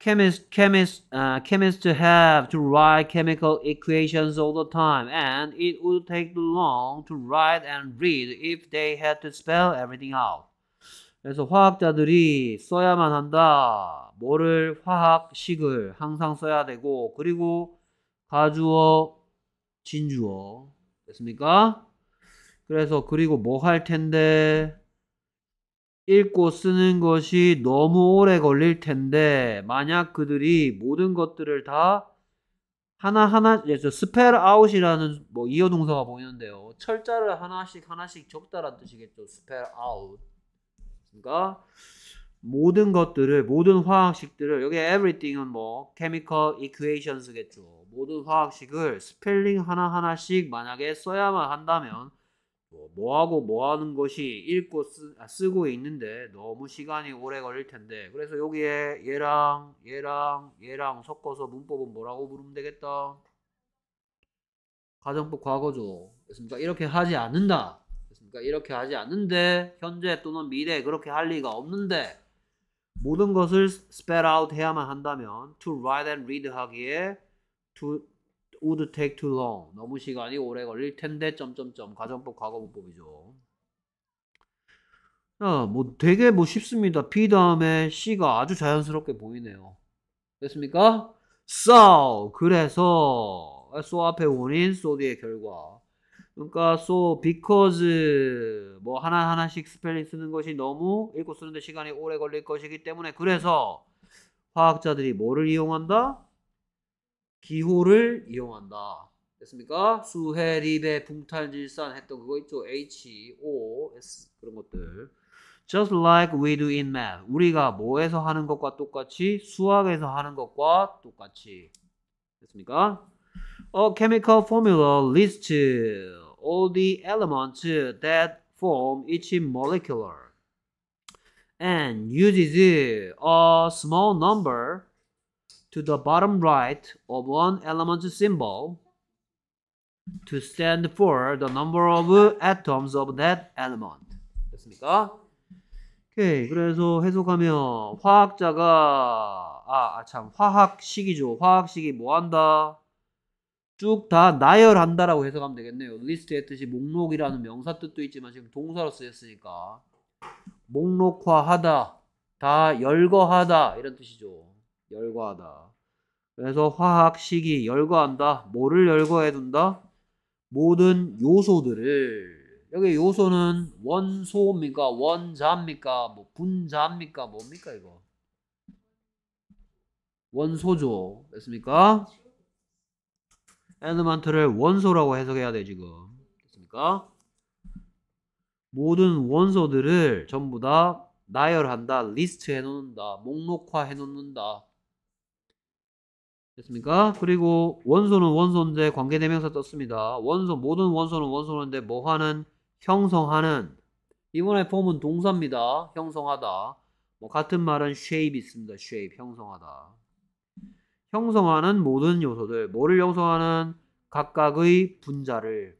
Chemists, chemists, uh, chemists have to write chemical equations all the time, and it would take long to write and read if they had to spell everything out. 그래서 화학자들이 써야만 한다. 뭐를 화학식을 항상 써야 되고 그리고 가주어 진주어 됐습니까? 그래서 그리고 뭐 할 텐데 읽고 쓰는 것이 너무 오래 걸릴 텐데 만약 그들이 모든 것들을 다 하나하나 스펠 아웃이라는 뭐 이어 동사가 보이는데요. 철자를 하나씩 하나씩 적다라는 뜻이겠죠. 스펠 아웃. 그러니까 모든 것들을 모든 화학식들을 여기 everything은 뭐 chemical equations겠죠. 모든 화학식을 스펠링 하나하나씩 만약에 써야만 한다면 뭐, 뭐, 하고 뭐 하는 것이 읽고 쓰, 아, 쓰고 있는데 너무 시간이 오래 걸릴 텐데 그래서 여기에 얘랑 얘랑 얘랑 섞어서 문법은 뭐라고 부르면 되겠다 가정법 과거죠 그렇습니까 그러니까 이렇게 하지 않는다 그러니까 이렇게 하지 않는데 현재 또는 미래에 그렇게 할 리가 없는데 모든 것을 spell out 해야만 한다면 to write and read 하기에 to would take too long 너무 시간이 오래 걸릴 텐데 점점점 가정법 과거분법이죠. 아, 뭐 되게 뭐 쉽습니다. p 다음에 C가 아주 자연스럽게 보이네요. 됐습니까? So 그래서 so 앞에 원인, so 뒤의 결과. 그러니까 so because 뭐 하나 하나씩 스펠링 쓰는 것이 너무 읽고 쓰는데 시간이 오래 걸릴 것이기 때문에 그래서 화학자들이 뭐를 이용한다? 기호를 이용한다. 됐습니까? 수해, 리베, 붕탈질산 했던 그거 있죠? H, O, S 그런 것들. Just like we do in math. 우리가 뭐에서 하는 것과 똑같이 수학에서 하는 것과 똑같이. 됐습니까? A chemical formula list all the elements that form each molecule and uses a small number to the bottom right of one element symbol to stand for the number of atoms of that element. 됐습니까? 오케이. 그래서 해석하면 화학자가 아, 참 화학식이죠. 화학식이 뭐 한다? 쭉다 나열한다라고 해석하면 되겠네요. 리스트의 뜻이 목록이라는 명사 뜻도 있지만 지금 동사로 쓰였으니까 목록화하다, 다 열거하다 이런 뜻이죠. 열거하다. 그래서 화학, 식이 열거한다. 뭐를 열거해둔다? 모든 요소들을 여기 요소는 원소입니까? 원자입니까? 뭐 분자입니까? 뭡니까 이거? 원소죠. 됐습니까? 엘리먼트를 원소라고 해석해야 돼 지금 됐습니까? 모든 원소들을 전부 다 나열한다 리스트 해놓는다 목록화 해놓는다 됐습니까? 그리고 원소는 원소인데 관계대명사 떴습니다 원소 모든 원소는 원소인데 뭐하는 형성하는 이번에 폼은 동사입니다 형성하다 뭐 같은 말은 shape 있습니다 shape 형성하다 형성하는 모든 요소들, 뭐를 형성하는 각각의 분자를,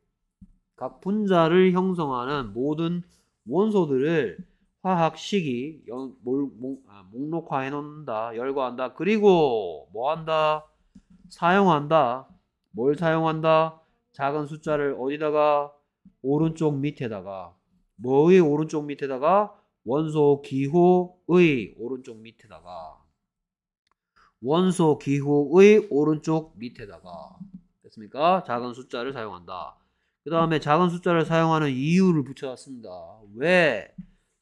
각 분자를 형성하는 모든 원소들을 화학식이 영, 몰, 목, 아, 목록화해 놓는다, 열거한다, 그리고 뭐 한다, 사용한다, 뭘 사용한다, 작은 숫자를 어디다가 오른쪽 밑에다가 뭐의 오른쪽 밑에다가 원소 기호의 오른쪽 밑에다가 원소 기호의 오른쪽 밑에다가 됐습니까? 작은 숫자를 사용한다. 그 다음에 작은 숫자를 사용하는 이유를 붙여놨습니다. 왜?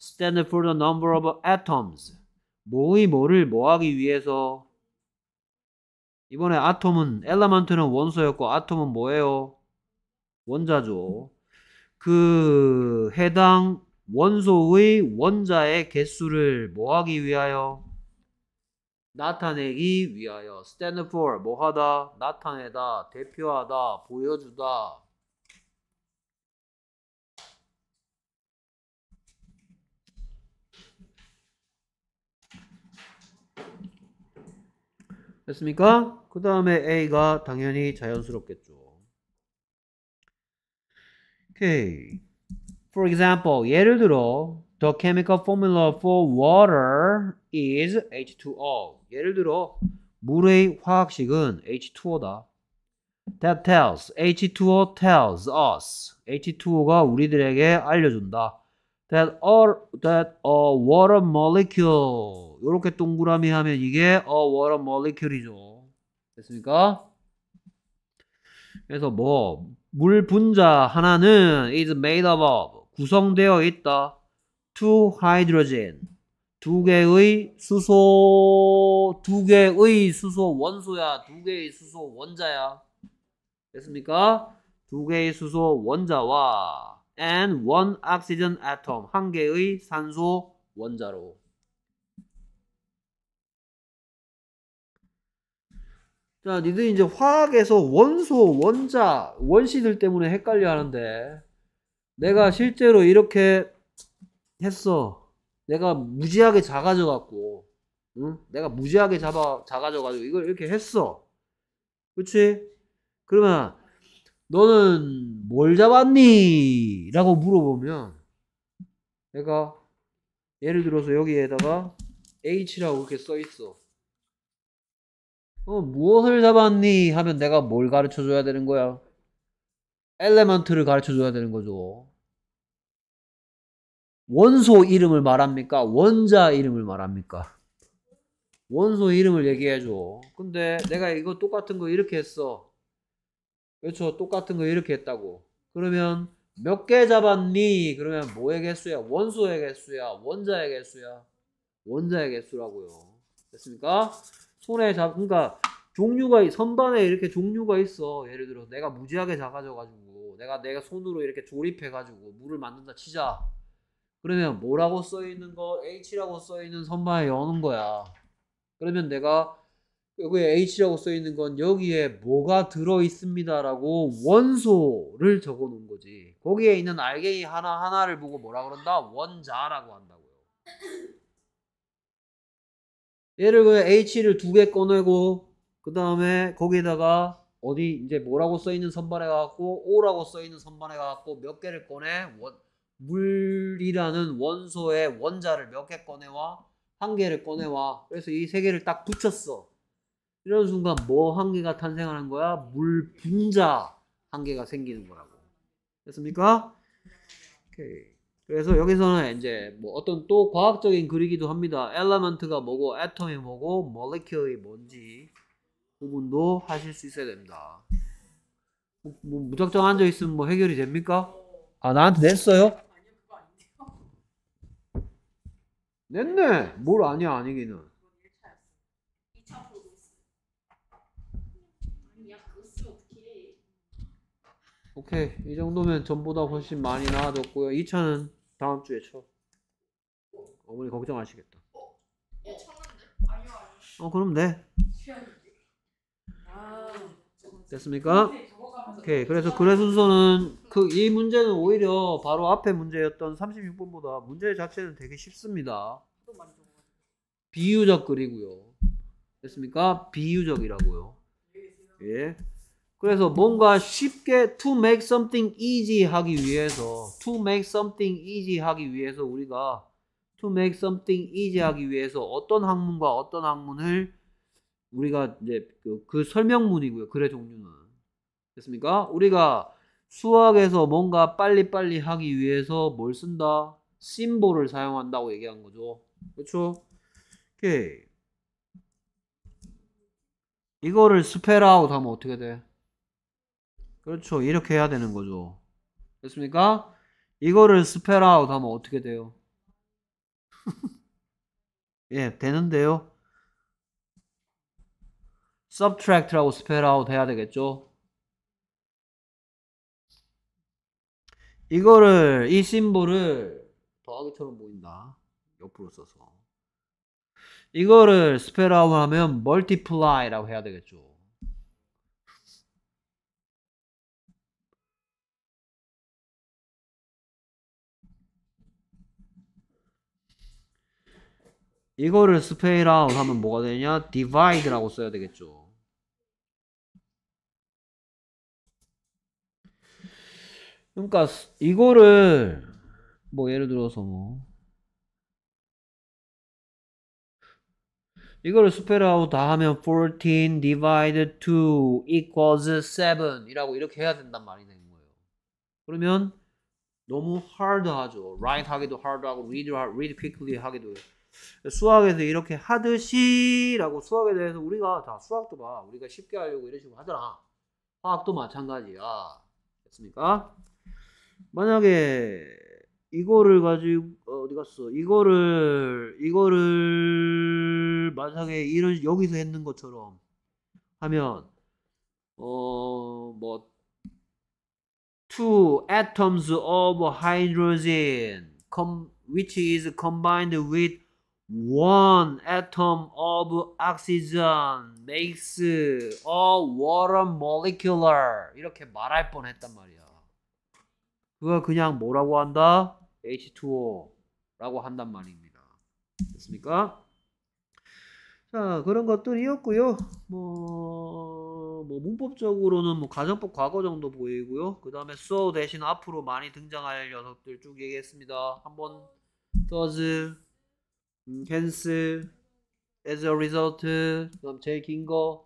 Stand for the number of atoms. 뭐의 뭐를 뭐하기 위해서 이번에 아톰은 엘라먼트는 원소였고 아톰은 뭐예요? 원자죠. 그 해당 원소의 원자의 개수를 뭐하기 위하여 나타내기 위하여 stand for 뭐하다 나타내다 대표하다 보여주다 됐습니까? 그 다음에 A가 당연히 자연스럽겠죠. 오케이. For example, 예를 들어, the chemical formula for water is H2O. 예를 들어 물의 화학식은 H2O다. That tells H2O tells us H2O가 우리들에게 알려준다. That all that a water molecule 이렇게 동그라미 하면 이게 a water molecule이죠. 됐습니까? 그래서 뭐 물 분자 하나는 is made up of 구성되어 있다. two hydrogen 두 개의 수소 두 개의 수소 원소야 두 개의 수소 원자야 됐습니까? 두 개의 수소 원자와 and one oxygen atom 한 개의 산소 원자로 자 니들 이제 화학에서 원소 원자 원시들 때문에 헷갈려 하는데 내가 실제로 이렇게 했어 내가 무지하게 작아져 갖고 응? 내가 무지하게 잡아 작아져 가지고 이걸 이렇게 했어. 그렇지? 그러면 너는 뭘 잡았니? 라고 물어보면 내가 예를 들어서 여기에다가 H라고 이렇게 써 있어. 어, 무엇을 잡았니? 하면 내가 뭘 가르쳐 줘야 되는 거야? 엘레먼트를 가르쳐 줘야 되는 거죠. 원소 이름을 말합니까? 원자 이름을 말합니까? 원소 이름을 얘기해줘. 근데 내가 이거 똑같은 거 이렇게 했어. 그렇죠? 똑같은 거 이렇게 했다고. 그러면 몇 개 잡았니? 그러면 뭐의 개수야? 원소의 개수야? 원자의 개수야? 원자의 개수라고요. 됐습니까? 손에 잡, 그러니까 종류가, 선반에 이렇게 종류가 있어. 예를 들어, 내가 무지하게 작아져가지고, 내가, 내가 손으로 이렇게 조립해가지고, 물을 만든다 치자. 그러면 뭐라고 써 있는 거 H라고 써 있는 선반에 여는 거야. 그러면 내가 여기에 H라고 써 있는 건 여기에 뭐가 들어 있습니다라고 원소를 적어 놓은 거지. 거기에 있는 알갱이 하나 하나를 보고 뭐라 그런다? 원자라고 한다고요. 얘를 그 H를 두 개 꺼내고 그 다음에 거기에다가 어디 이제 뭐라고 써 있는 선반에 가갖고 O라고 써 있는 선반에 가갖고 몇 개를 꺼내 원 물이라는 원소의 원자를 몇 개 꺼내와? 한 개를 꺼내와. 그래서 이 세 개를 딱 붙였어. 이런 순간 뭐 한 개가 탄생하는 거야? 물 분자 한 개가 생기는 거라고. 됐습니까? 오케이. 그래서 여기서는 이제 뭐 어떤 또 과학적인 글이기도 합니다. 엘레먼트가 뭐고, 애텀이 뭐고, 몰리큘이 뭔지 부분도 하실 수 있어야 됩니다. 뭐, 뭐 무작정 앉아 있으면 뭐 해결이 됩니까? 아 나한테 냈어요? 냈네. 뭘 아니야 아니기는. 오케이 이 정도면 전보다 훨씬 많이 나아졌고요. 2차는 다음 주에 쳐. 어머니 걱정하시겠다. 어, 쳤 아니요 아니요. 어 그럼 네. 아. 됐습니까? 오케이. 그래서 글의 순서는 그 이 문제는 오히려 바로 앞에 문제였던 36번보다 문제 자체는 되게 쉽습니다. 비유적 글이고요. 됐습니까? 비유적이라고요. 예. 그래서 뭔가 쉽게 to make something easy 하기 위해서 to make something easy 하기 위해서 우리가 to make something easy 하기 위해서 어떤 학문과 어떤 학문을 우리가 이제 그, 그 설명문이고요. 글의 종류는 됐습니까? 우리가 수학에서 뭔가 빨리빨리 하기 위해서 뭘 쓴다? 심볼을 사용한다고 얘기한 거죠. 그렇죠? 오케이. 이거를 스펠아웃 하면 어떻게 돼? 그렇죠. 이렇게 해야 되는 거죠. 됐습니까? 이거를 스펠아웃 하면 어떻게 돼요? 예, 되는데요. subtract라고 스펠 아웃 해야 되겠죠? 이거를 이 심볼을 더하기처럼 보인다. 옆으로 써서. 이거를 스펠 아웃 하면 multiply라고 해야 되겠죠. 이거를 스페일 아웃 하면 뭐가 되냐? divide라고 써야 되겠죠. 그러니까 이거를 뭐 예를 들어서 뭐 이거를 스펠아웃 다 하면 14 divided 2 equals 7 이라고 이렇게 해야 된단 말이 된 거예요. 그러면 너무 hard하죠. write 하기도 hard하고 read, read quickly 하기도 수학에서 이렇게 하듯이 라고 수학에 대해서 우리가 다 수학도 봐 우리가 쉽게 하려고 이런 식으로 하잖아 화학도 마찬가지야 됐습니까? 만약에 이거를 가지고 어, 어디 갔어? 이거를 이거를 만약에 이런 여기서 했는 것처럼 하면 어뭐 two atoms of hydrogen which is combined with one atom of oxygen makes a water molecular 이렇게 말할 뻔했단 말이야. 그가 그냥 뭐라고 한다? H2O라고 한단 말입니다. 됐습니까? 자, 그런 것들이었고요. 뭐, 뭐 문법적으로는 뭐 가정법 과거 정도 보이고요. 그 다음에 so 대신 앞으로 많이 등장할 녀석들 쭉 얘기했습니다. 한번 does, hence, 음, as a result, 그다음 제일 긴 거,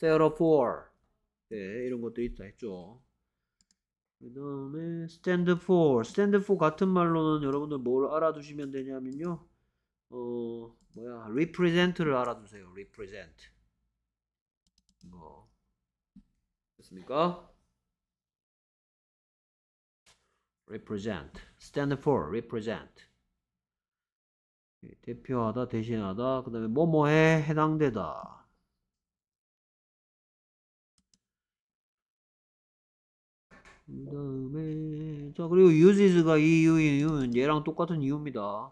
therefore, 네, 이런 것도 있다 했죠. 그 다음에 stand for. stand for 같은 말로는 여러분들 뭘 알아두시면 되냐면요. 어, 뭐야. represent를 알아두세요. represent. 이거. 됐습니까? represent. stand for. represent. 대표하다, 대신하다, 그 다음에 뭐뭐에 해당되다. 그 다음에 자 그리고 uses가 이 이유인 이는 얘랑 똑같은 이유입니다.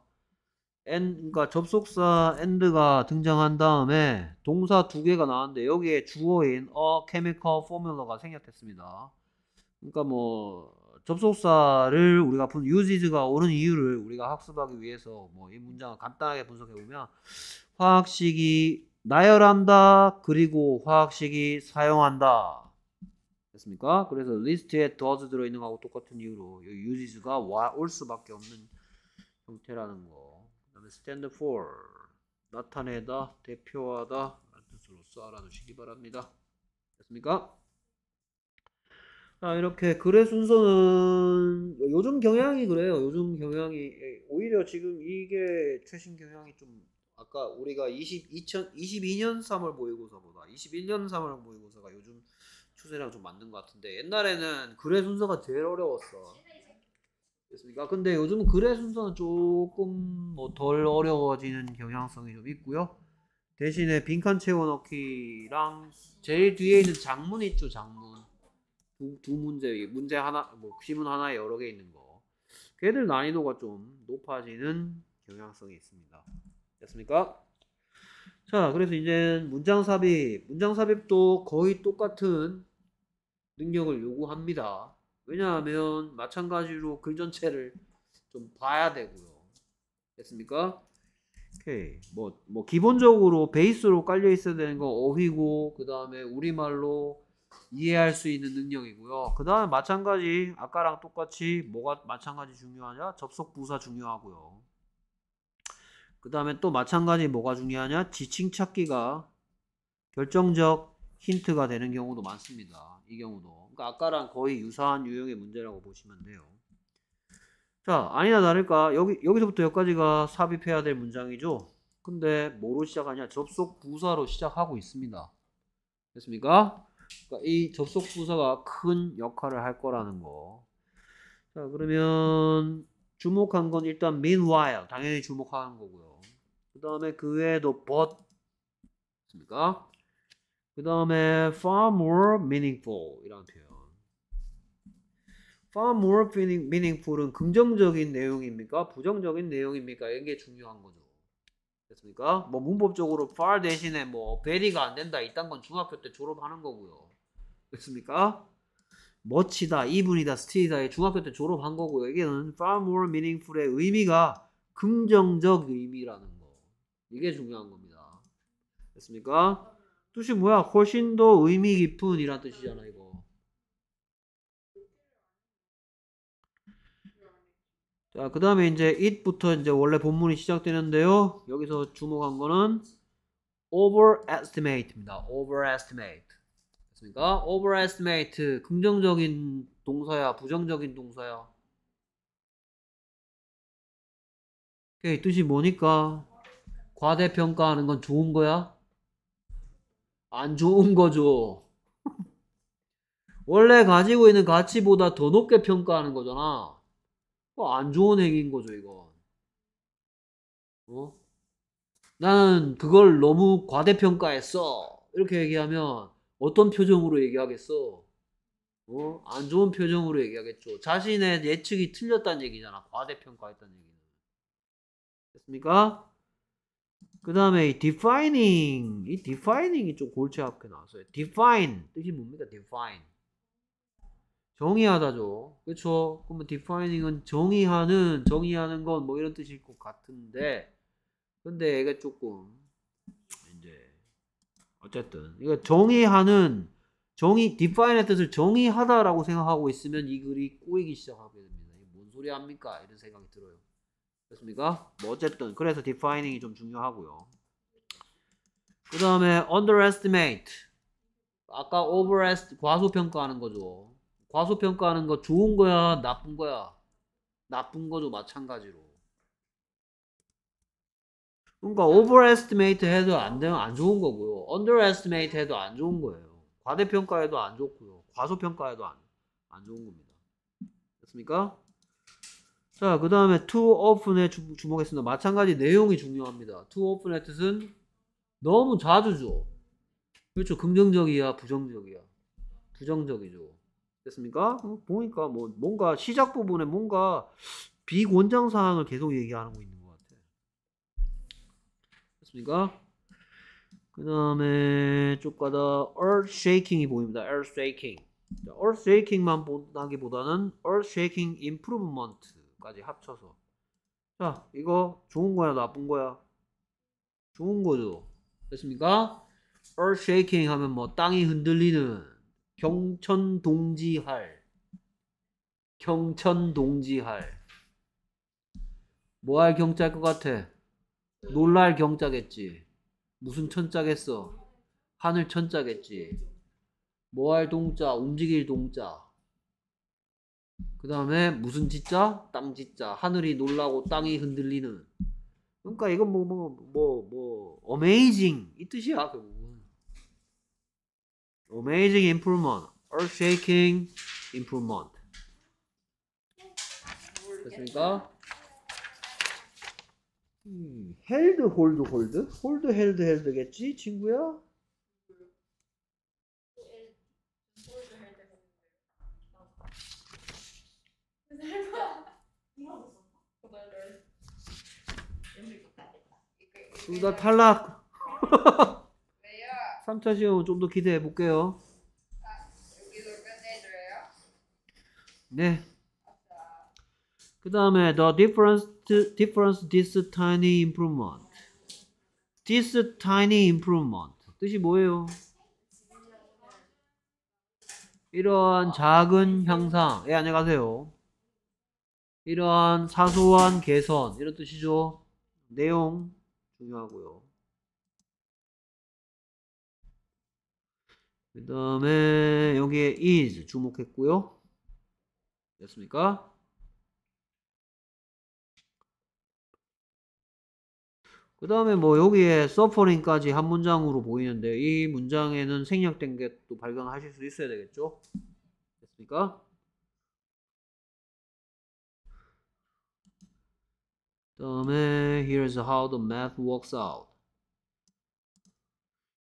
and 그러니까 접속사 and가 등장한 다음에 동사 두 개가 나왔는데 여기에 주어인 a chemical formula가 생략됐습니다. 그러니까 뭐 접속사를 우리가 uses가 오는 이유를 우리가 학습하기 위해서 뭐 이 문장을 간단하게 분석해 보면 화학식이 나열한다 그리고 화학식이 사용한다 됐습니까? 그래서 리스트에 does 들어있는 거하고 똑같은 이유로 이 uses가 와, 올 수밖에 없는 형태라는 거. 그 다음에 stand for 나타내다, 대표하다 라는 뜻으로써 알아두시기 바랍니다. 됐습니까? 자 이렇게 글의 순서는 요즘 경향이 그래요. 요즘 경향이 예, 오히려 지금 이게 최신 경향이 좀 아까 우리가 20, 2022년 3월 모의고사보다 21년 3월 모의고사가 요즘 추세랑 좀 맞는 것 같은데 옛날에는 글의 순서가 제일 어려웠어. 그렇습니까 근데 요즘은 글의 순서는 조금 뭐 덜 어려워지는 경향성이 좀 있고요. 대신에 빈칸 채워넣기랑 제일 뒤에 있는 장문 있죠 장문 두, 두 문제 문제 하나 뭐 지문 하나에 여러 개 있는 거 걔들 난이도가 좀 높아지는 경향성이 있습니다. 됐습니까? 자, 그래서 이제 문장 삽입. 문장 삽입도 거의 똑같은 능력을 요구합니다. 왜냐하면 마찬가지로 글 전체를 좀 봐야 되고요. 됐습니까? 오 뭐, 뭐 기본적으로 베이스로 깔려 있어야 되는 건 어휘고 그 다음에 우리말로 이해할 수 있는 능력이고요. 그 다음에 마찬가지 아까랑 똑같이 뭐가 마찬가지 중요하냐? 접속 부사 중요하고요. 그 다음에 또 마찬가지 뭐가 중요하냐? 지칭 찾기가 결정적 힌트가 되는 경우도 많습니다. 이 경우도. 그러니까 아까랑 거의 유사한 유형의 문제라고 보시면 돼요. 자, 아니나 다를까. 여기, 여기서부터 여기까지가 삽입해야 될 문장이죠. 근데 뭐로 시작하냐? 접속 부사로 시작하고 있습니다. 됐습니까? 그러니까 이 접속 부사가 큰 역할을 할 거라는 거. 자, 그러면 주목한 건 일단 meanwhile 당연히 주목하는 거고요. 그 다음에 그 외에도 but 있습니까? 그 다음에 far more meaningful 이라는 표현 far more meaningful은 긍정적인 내용입니까? 부정적인 내용입니까? 이게 중요한 거죠 됐습니까? 뭐 문법적으로 far 대신에 뭐 very가 안 된다 이딴 건 중학교 때 졸업하는 거고요 됐습니까? 멋지다, 이분이다, 스틸이다 중학교 때 졸업한 거고요 이게 far more meaningful의 의미가 긍정적 의미라는 이게 중요한 겁니다. 됐습니까? 뜻이 뭐야? 훨씬 더 의미 깊은 이란 뜻이잖아 이거. 자, 그 다음에 이제 it부터 이제 원래 본문이 시작되는데요. 여기서 주목한 거는 overestimate입니다. overestimate. 됐습니까? overestimate. 긍정적인 동사야, 부정적인 동사야. 오케이, 뜻이 뭐니까? 과대평가하는 건 좋은 거야? 안 좋은 거죠. 원래 가지고 있는 가치보다 더 높게 평가하는 거잖아. 뭐 안 좋은 행위인 거죠, 이건. 어? 나는 그걸 너무 과대평가했어. 이렇게 얘기하면 어떤 표정으로 얘기하겠어? 어? 안 좋은 표정으로 얘기하겠죠. 자신의 예측이 틀렸다는 얘기잖아. 과대평가했다는 얘기는. 됐습니까? 그 다음에 이 defining 이 defining이 좀 골치 아프게 나왔어요. define 뜻이 뭡니까? define 정의하다죠. 그쵸 그러면 defining은 정의하는 정의하는 건 뭐 이런 뜻일 것 같은데 근데 얘가 조금 이제 어쨌든 이거 정의하는 정의 define의 뜻을 정의하다라고 생각하고 있으면 이 글이 꼬이기 시작하게 됩니다. 이게 뭔 소리 합니까? 이런 생각이 들어요. 됐습니까? 뭐 어쨌든 그래서 d 파이닝이좀 중요하고요. 그 다음에 underestimate 아까 overest 과소평가하는 거죠. 과소평가하는 거 좋은 거야 나쁜 거야 나쁜 거죠 마찬가지로. 그러니까 overestimate 해도 안 되면 안 좋은 거고요. underestimate 해도 안 좋은 거예요. 과대평가해도 안 좋고요. 과소평가해도 안, 안 좋은 겁니다. 됐습니까? 자, 그 다음에 too often에 주, 목했습니다 마찬가지 내용이 중요합니다. too often의 뜻은 너무 자주죠. 그렇죠. 긍정적이야, 부정적이야. 부정적이죠. 됐습니까? 보니까 뭐 뭔가 시작 부분에 뭔가 비권장 사항을 계속 얘기하고 있는 것 같아요. 됐습니까? 그 다음에 쭉 가다 earth shaking이 보입니다. earth shaking. earth shaking만 보다기보다는 earth shaking improvement. 까지 합쳐서 자 이거 좋은 거야 나쁜 거야 좋은 거죠 됐습니까? earth shaking 하면 뭐 땅이 흔들리는 경천동지할 경천동지할 뭐 할 경자일 것 같아? 놀랄 경자겠지 무슨 천자겠어? 하늘 천자겠지 뭐 할 동자 움직일 동자 그 다음에 무슨 짓자땅짓자 하늘이 놀라고 땅이 흔들리는. 그러니까 이건 뭐 뭐 뭐뭐 어메이징 m a 이 뜻이야 결국은. amazing i m p r earth shaking improvement. 됐습니까? 음, 헬드 홀드 홀드 홀드 헬드 헬드겠지 친구야? 이러둘다 탈락. 3차 시험 좀 더 기대해 볼게요. 네. 그 다음에 the difference difference this tiny improvement. this tiny improvement 뜻이 뭐예요? 이러한 작은 향상. 예안녕하세요 이러한 사소한 개선 이런 뜻이죠. 내용 중요하고요. 그 다음에 여기에 is 주목했고요. 됐습니까? 그 다음에 뭐 여기에 suffering까지 한 문장으로 보이는데 이 문장에는 생략된 게 또 발견하실 수 있어야 되겠죠? 됐습니까? 다음에 here's how the math works out.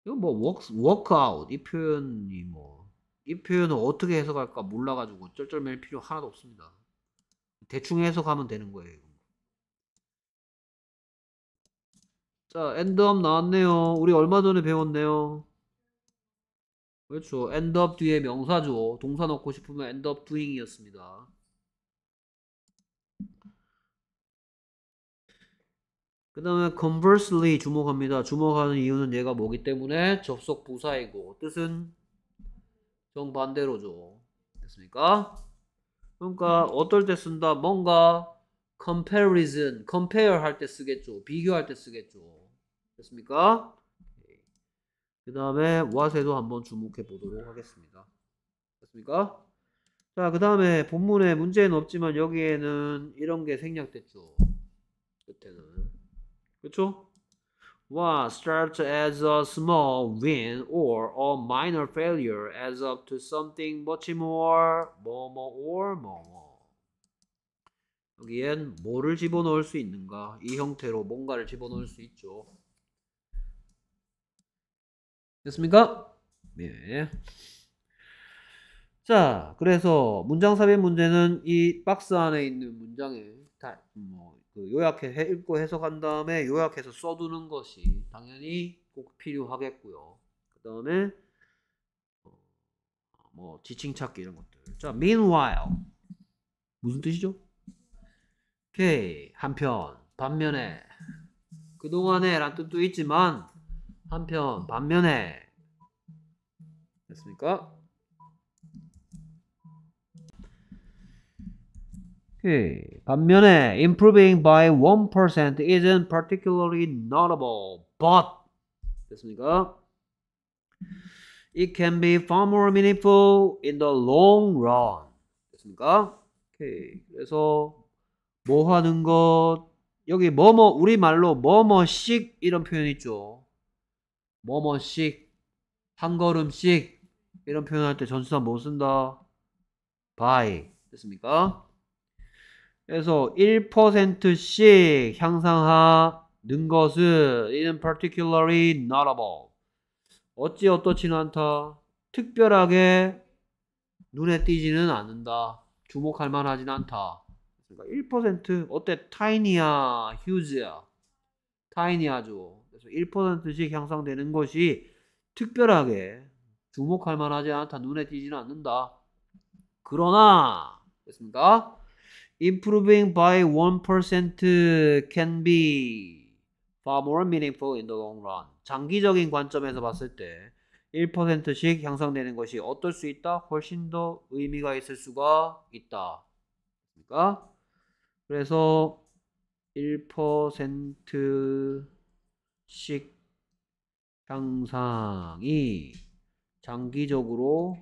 이거 뭐 works work out 이 표현이 뭐 이 표현을 어떻게 해석할까 몰라가지고 쩔쩔맬 필요 하나도 없습니다. 대충 해석하면 되는 거예요. 자, 엔드업 나왔네요. 우리 얼마 전에 배웠네요. 그렇죠. 엔드업 뒤에 명사죠. 동사 넣고 싶으면 엔드업 u doing이었습니다. 그 다음에 conversely 주목합니다. 주목하는 이유는 얘가 뭐기 때문에 접속 부사이고 뜻은 정반대로죠. 됐습니까? 그러니까 어떨 때 쓴다? 뭔가 comparison, compare 할 때 쓰겠죠. 비교할 때 쓰겠죠. 됐습니까? 그 다음에 what에도 한번 주목해 보도록 하겠습니다. 됐습니까? 자, 그 다음에 본문에 문제는 없지만 여기에는 이런 게 생략됐죠. 끝에는. 그렇죠? was starts as a small win or a minor failure adds up to something much more, more, more, or more. 여기엔 뭐를 집어넣을 수 있는가? 이 형태로 뭔가를 집어넣을 수 있죠. 됐습니까? 네. 자, 그래서 문장 삽입 문제는 이 박스 안에 있는 문장에 다, 뭐, 그 요약해 읽고 해석한 다음에 요약해서 써두는 것이 당연히 꼭 필요하겠고요. 그 다음에 어, 뭐 지칭 찾기 이런 것들. 자, meanwhile 무슨 뜻이죠? 오케이 한편 반면에 그동안에 란 뜻도 있지만 한편 반면에 됐습니까? 반면에 improving by 1% isn't particularly notable, but 됐습니까? It can be far more meaningful in the long run. 됐습니까? 오케이. 그래서 뭐 하는 것 여기 뭐뭐 우리말로 뭐뭐씩 이런 표현 있죠. 뭐뭐씩 한 걸음씩 이런 표현할 때전수사뭐 쓴다? by 됐습니까? 그래서 1%씩 향상하는 것은 in particularly notable. 어찌 어떻지는 않다. 특별하게 눈에 띄지는 않는다. 주목할 만하진 않다. 그러니까 1% 어때? 타이니야, 휴즈야. 타이니하죠. 그래서 1%씩 향상되는 것이 특별하게 주목할 만하지 않다. 눈에 띄지는 않는다. 그러나 됐습니까? improving by 1% can be far more meaningful in the long run. 장기적인 관점에서 봤을 때 1%씩 향상되는 것이 어떨 수 있다? 훨씬 더 의미가 있을 수가 있다. 그러니까 그래서 1%씩 향상이 장기적으로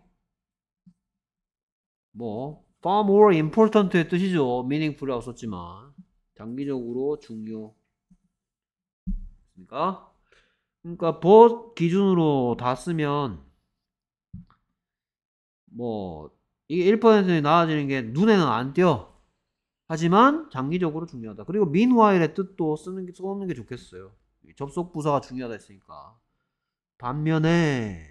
뭐 far more important의 뜻이죠. meaningful이라고 썼지만 장기적으로 중요. 그러니까 그러니까 both 기준으로 다 쓰면 뭐 이게 1%에 나아지는 게 눈에는 안 띄어. 하지만 장기적으로 중요하다. 그리고 meanwhile의 뜻도 쓰는 게 써놓는 게 좋겠어요. 접속 부사가 중요하다 했으니까. 반면에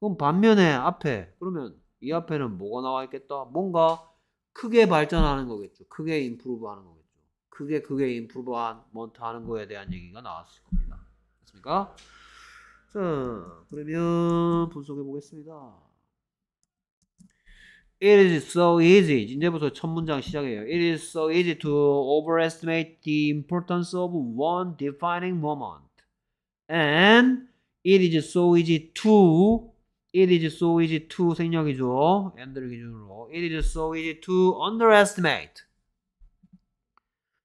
그럼 반면에 앞에 그러면 이 앞에는 뭐가 나와 있겠다? 뭔가 크게 발전하는 거겠죠. 크게 인프루브 하는 거겠죠. 크게 크게 인프루브먼트 하는 거에 대한 얘기가 나왔을 겁니다. 맞습니까? 자, 그러면 분석해 보겠습니다. It is so easy. 이제부터 첫 문장 시작해요. It is so easy to overestimate the importance of one defining moment. And it is so easy to It is so easy to 생략이죠. and를 기준으로. It is so easy to underestimate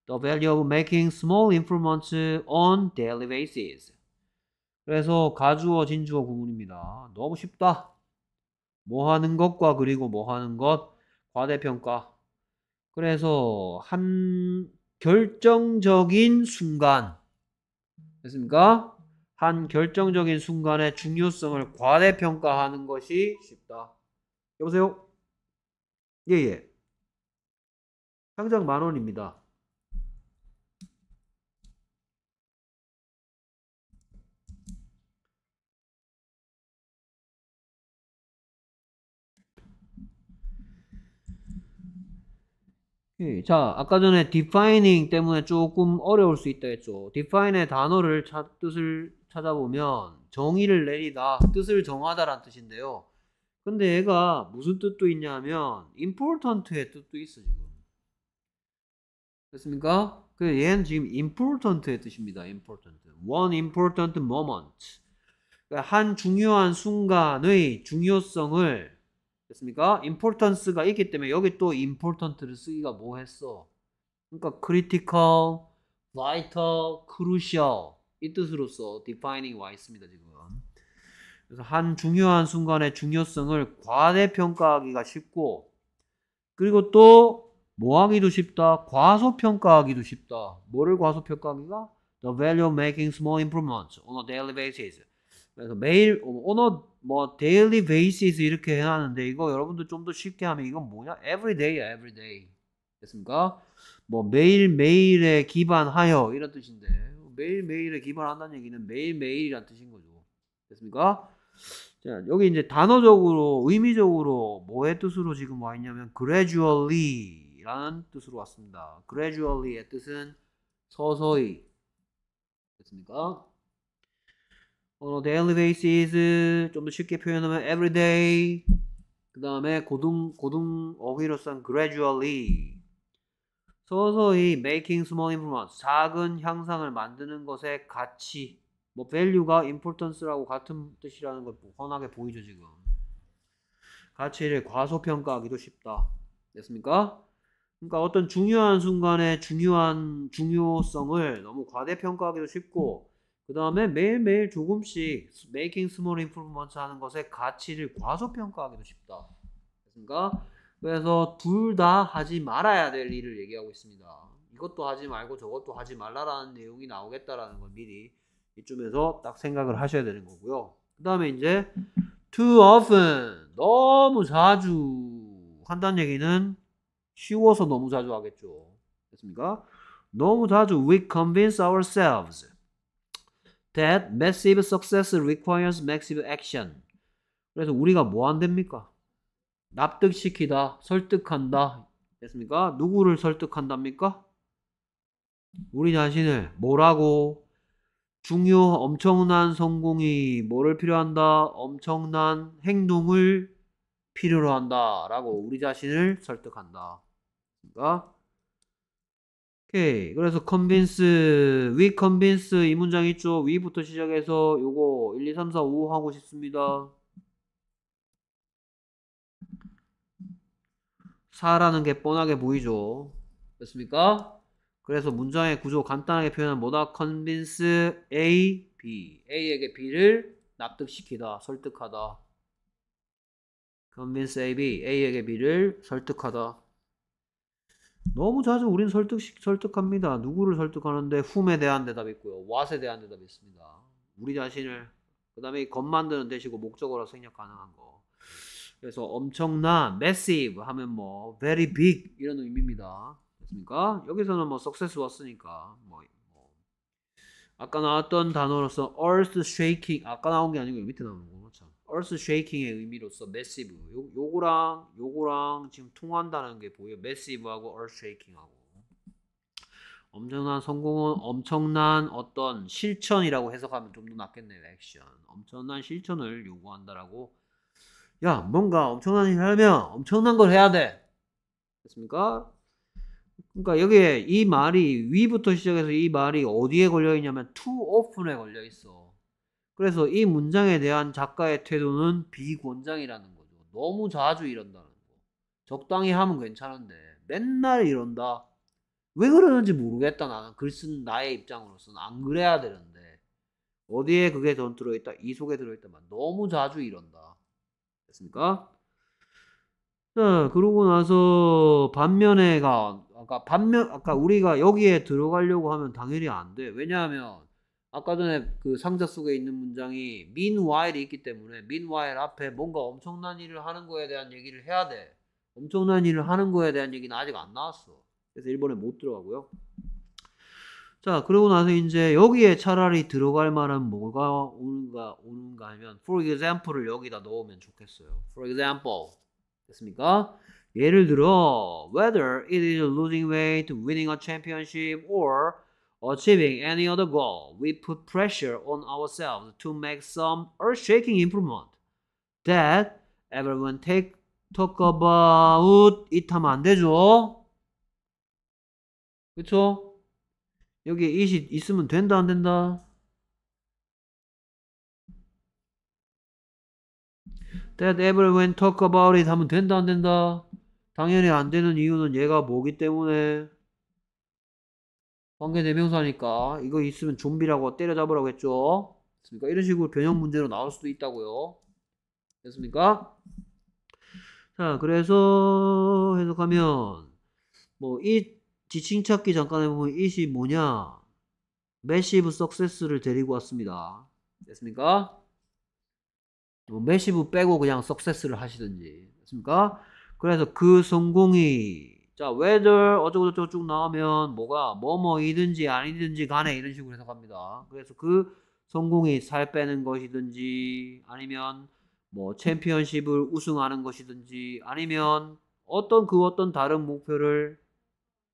the value of making small improvements on daily basis. 그래서 가주어 진주어 구문입니다. 너무 쉽다. 뭐 하는 것과 그리고 뭐 하는 것 과대평가. 그래서 한 결정적인 순간 됐습니까? 한 결정적인 순간의 중요성을 과대평가하는 것이 쉽다. 여보세요? 예, 예. 상장 만 원입니다. 예, 자, 아까 전에 defining 때문에 조금 어려울 수 있다 했죠. define의 단어를 찾, 뜻을 찾아보면 정의를 내리다, 뜻을 정하다란 뜻인데요. 근데 얘가 무슨 뜻도 있냐면 important의 뜻도 있어 지금. 됐습니까? 그 얘는 지금 important의 뜻입니다. important. one important moment. 그러니까 한 중요한 순간의 중요성을 됐습니까? importance가 있기 때문에 여기 또 important를 쓰기가 뭐 했어? 그러니까 critical, vital, crucial 이 뜻으로서 defining 와 있습니다 지금. 그래서 한 중요한 순간의 중요성을 과대평가하기가 쉽고 그리고 또 뭐하기도 쉽다 과소평가하기도 쉽다 뭐를 과소평가하기가 the value of making small improvements on a daily basis 그래서 매일 on a 뭐 daily basis 이렇게 해놨는데 이거 여러분들 좀 더 쉽게 하면 이건 뭐냐 every d a y every day 됐습니까 뭐 매일 매일에 기반하여 이런 뜻인데 매일매일에 기발한다는 얘기는 매일매일이란 뜻인 거죠. 됐습니까? 자, 여기 이제 단어적으로, 의미적으로 뭐의 뜻으로 지금 와 있냐면 gradually 라는 뜻으로 왔습니다. gradually의 뜻은 서서히. 됐습니까? on a daily basis 좀 더 쉽게 표현하면 everyday 그 다음에 고등 고등 어휘로 쓴 gradually 서서히 making small improvements 작은 향상을 만드는 것의 가치 뭐 value가 importance라고 같은 뜻이라는 걸 훤하게 보이죠 지금 가치를 과소평가하기도 쉽다 됐습니까? 그러니까 어떤 중요한 순간에 중요한 중요성을 너무 과대평가하기도 쉽고 그 다음에 매일매일 조금씩 making small improvements 하는 것의 가치를 과소평가하기도 쉽다 됐습니까? 그래서 둘 다 하지 말아야 될 일을 얘기하고 있습니다. 이것도 하지 말고 저것도 하지 말라라는 내용이 나오겠다라는 걸 미리 이쯤에서 딱 생각을 하셔야 되는 거고요. 그 다음에 이제 too often 너무 자주 한다는 얘기는 쉬워서 너무 자주 하겠죠. 됐습니까? 너무 자주 we convince ourselves that massive success requires massive action. 그래서 우리가 뭐 안 됩니까? 납득시키다, 설득한다. 됐습니까? 누구를 설득한답니까? 우리 자신을 뭐라고? 중요 엄청난 성공이 뭐를 필요한다? 엄청난 행동을 필요로 한다. 라고 우리 자신을 설득한다. 그니까 오케이. 그래서 convince, we convince 이 문장 있죠? w 부터 시작해서 요거 1, 2, 3, 4, 5 하고 싶습니다. 사라는게 뻔하게 보이죠. 됐습니까? 그래서 문장의 구조 간단하게 표현하 뭐다? convince A, B. A에게 B를 납득시키다, 설득하다. convince A, B. A에게 B를 설득하다. 너무 자주 우린 설득, 설득합니다. 누구를 설득하는데 whom에 대한 대답이 있고요. what에 대한 대답이 있습니다. 우리 자신을 그 다음에 겉 만드는 대시고 목적어로 생략 가능한 거. 그래서 엄청난 massive 하면 뭐 very big 이런 의미입니다. 됐습니까? 여기서는 뭐 success 왔으니까 뭐, 뭐 아까 나왔던 단어로서 earth shaking 아까 나온 게 아니고 밑에 나오는 거구 참. earth shaking의 의미로서 massive 요, 요거랑 요거랑 지금 통한다는 게 보여. massive하고 earth shaking하고 엄청난 성공은 엄청난 어떤 실천이라고 해석하면 좀 더 낫겠네요. 액션. 엄청난 실천을 요구한다라고 야, 뭔가 엄청난 일을 하려면 엄청난 걸 해야 돼. 됐습니까? 그러니까 여기에 이 말이 위부터 시작해서 이 말이 어디에 걸려 있냐면 too often에 걸려 있어. 그래서 이 문장에 대한 작가의 태도는 비권장이라는 거죠. 너무 자주 이런다는 거. 적당히 하면 괜찮은데 맨날 이런다. 왜 그러는지 모르겠다 나는 글쓴 나의 입장으로서는 안 그래야 되는데 어디에 그게 전 들어있다 이 속에 들어있다만 너무 자주 이런다. 됐습니까? 자, 그러고 나서 반면에가 아까 반면 아까 우리가 여기에 들어가려고 하면 당연히 안 돼. 왜냐하면 아까 전에 그 상자 속에 있는 문장이 meanwhile이 있기 때문에 meanwhile 앞에 뭔가 엄청난 일을 하는 거에 대한 얘기를 해야 돼. 엄청난 일을 하는 거에 대한 얘기는 아직 안 나왔어. 그래서 일본에못 들어가고요. 자, 그러고 나서 이제 여기에 차라리 들어갈 만한 뭐가 오는가, 오는가 하면, for example을 여기다 넣으면 좋겠어요. for example. 됐습니까? 예를 들어, whether it is losing weight, winning a championship, or achieving any other goal, we put pressure on ourselves to make some earth-shaking improvement that everyone take, talk about it 하면 안 되죠? 그쵸? 여기에 it이 있으면 된다 안 된다? That ever w h e talk about it 하면 된다 안 된다? 당연히 안 되는 이유는 얘가 뭐기 때문에 관계대명사니까 이거 있으면 좀비라고 때려잡으라고 했죠. 그러니까 이런 식으로 변형 문제로 나올 수도 있다고요. 됐습니까? 자, 그래서 해석하면 뭐 it 지칭 찾기 잠깐 해보면 이시 뭐냐? 매시브 석세스를 데리고 왔습니다. 됐습니까? 뭐 매시브 빼고 그냥 석세스를 하시든지. 됐습니까? 그래서 그 성공이 자 whether 어쩌고저쩌고 쭉 나오면 뭐가 뭐뭐이든지 아니든지 간에 이런 식으로 해석합니다. 그래서 그 성공이 살 빼는 것이든지 아니면 뭐 챔피언십을 우승하는 것이든지 아니면 어떤 그 어떤 다른 목표를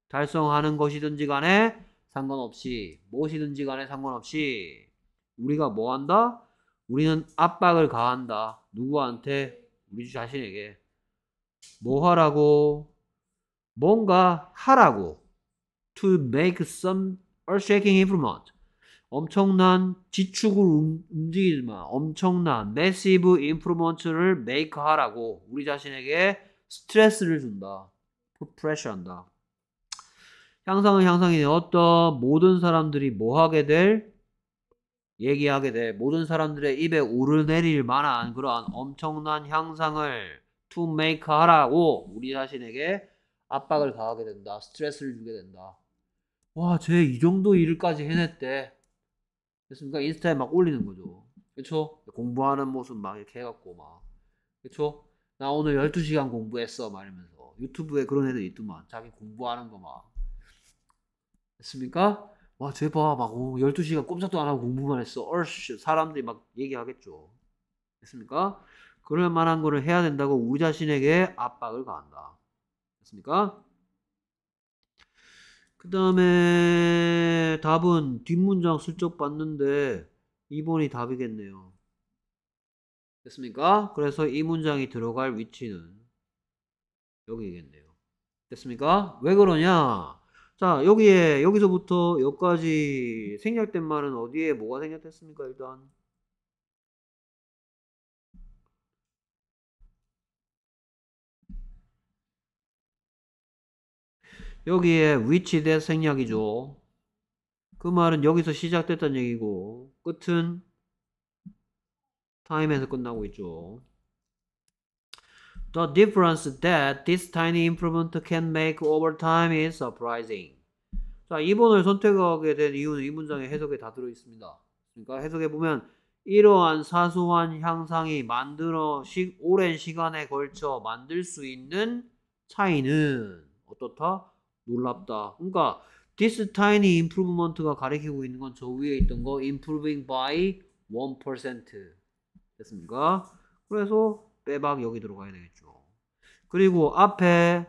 달성하는 것이든지 간에 상관없이 무엇이든지 간에 상관없이 우리가 뭐 한다? 우리는 압박을 가한다. 누구한테? 우리 자신에게. 뭐 하라고? 뭔가 하라고. To make some earth-shaking improvement. 엄청난 지축을 움직이지만 엄청난 massive improvement를 make 하라고 우리 자신에게 스트레스를 준다. put pressure 한다. 향상은 향상이 어떤 모든 사람들이 뭐 하게 될 얘기하게 될 모든 사람들의 입에 오르내릴 만한 그러한 엄청난 향상을 to make 하라고 우리 자신에게 압박을 가하게 된다. 스트레스를 주게 된다. 와, 쟤 이 정도 일까지 해냈대. 됐습니까? 인스타에 막 올리는 거죠. 그쵸? 공부하는 모습 막 이렇게 해갖고 막. 그쵸? 나 오늘 12시간 공부했어. 말이면서. 유튜브에 그런 애들 있더만. 자기 공부하는 거 막. 됐습니까? 와, 제발, 막, 어, 12시간 꼼짝도 안 하고 공부만 했어. 얼씨, 사람들이 막 얘기하겠죠. 됐습니까? 그럴 만한 거를 해야 된다고 우리 자신에게 압박을 가한다. 됐습니까? 그 다음에 답은 뒷문장 슬쩍 봤는데 2번이 답이겠네요. 됐습니까? 그래서 이 문장이 들어갈 위치는 여기겠네요. 됐습니까? 왜 그러냐? 자, 여기에, 여기서부터 여기까지 생략된 말은 어디에 뭐가 생략됐습니까, 일단? 여기에 위치 i 생략이죠. 그 말은 여기서 시작됐다는 얘기고, 끝은 타임에서 끝나고 있죠. The difference that this tiny improvement can make over time is surprising. 자, 2번을 선택하게 된 이유는 이 문장의 해석에 다 들어있습니다. 그러니까 해석해 보면 이러한 사소한 향상이 만들어 시, 오랜 시간에 걸쳐 만들 수 있는 차이는 어떻다? 놀랍다. 그러니까 this tiny improvement가 가리키고 있는 건 저 위에 있던 거 improving by 1% 됐습니까? 그래서 빼박 여기 들어가야 되겠죠. 그리고 앞에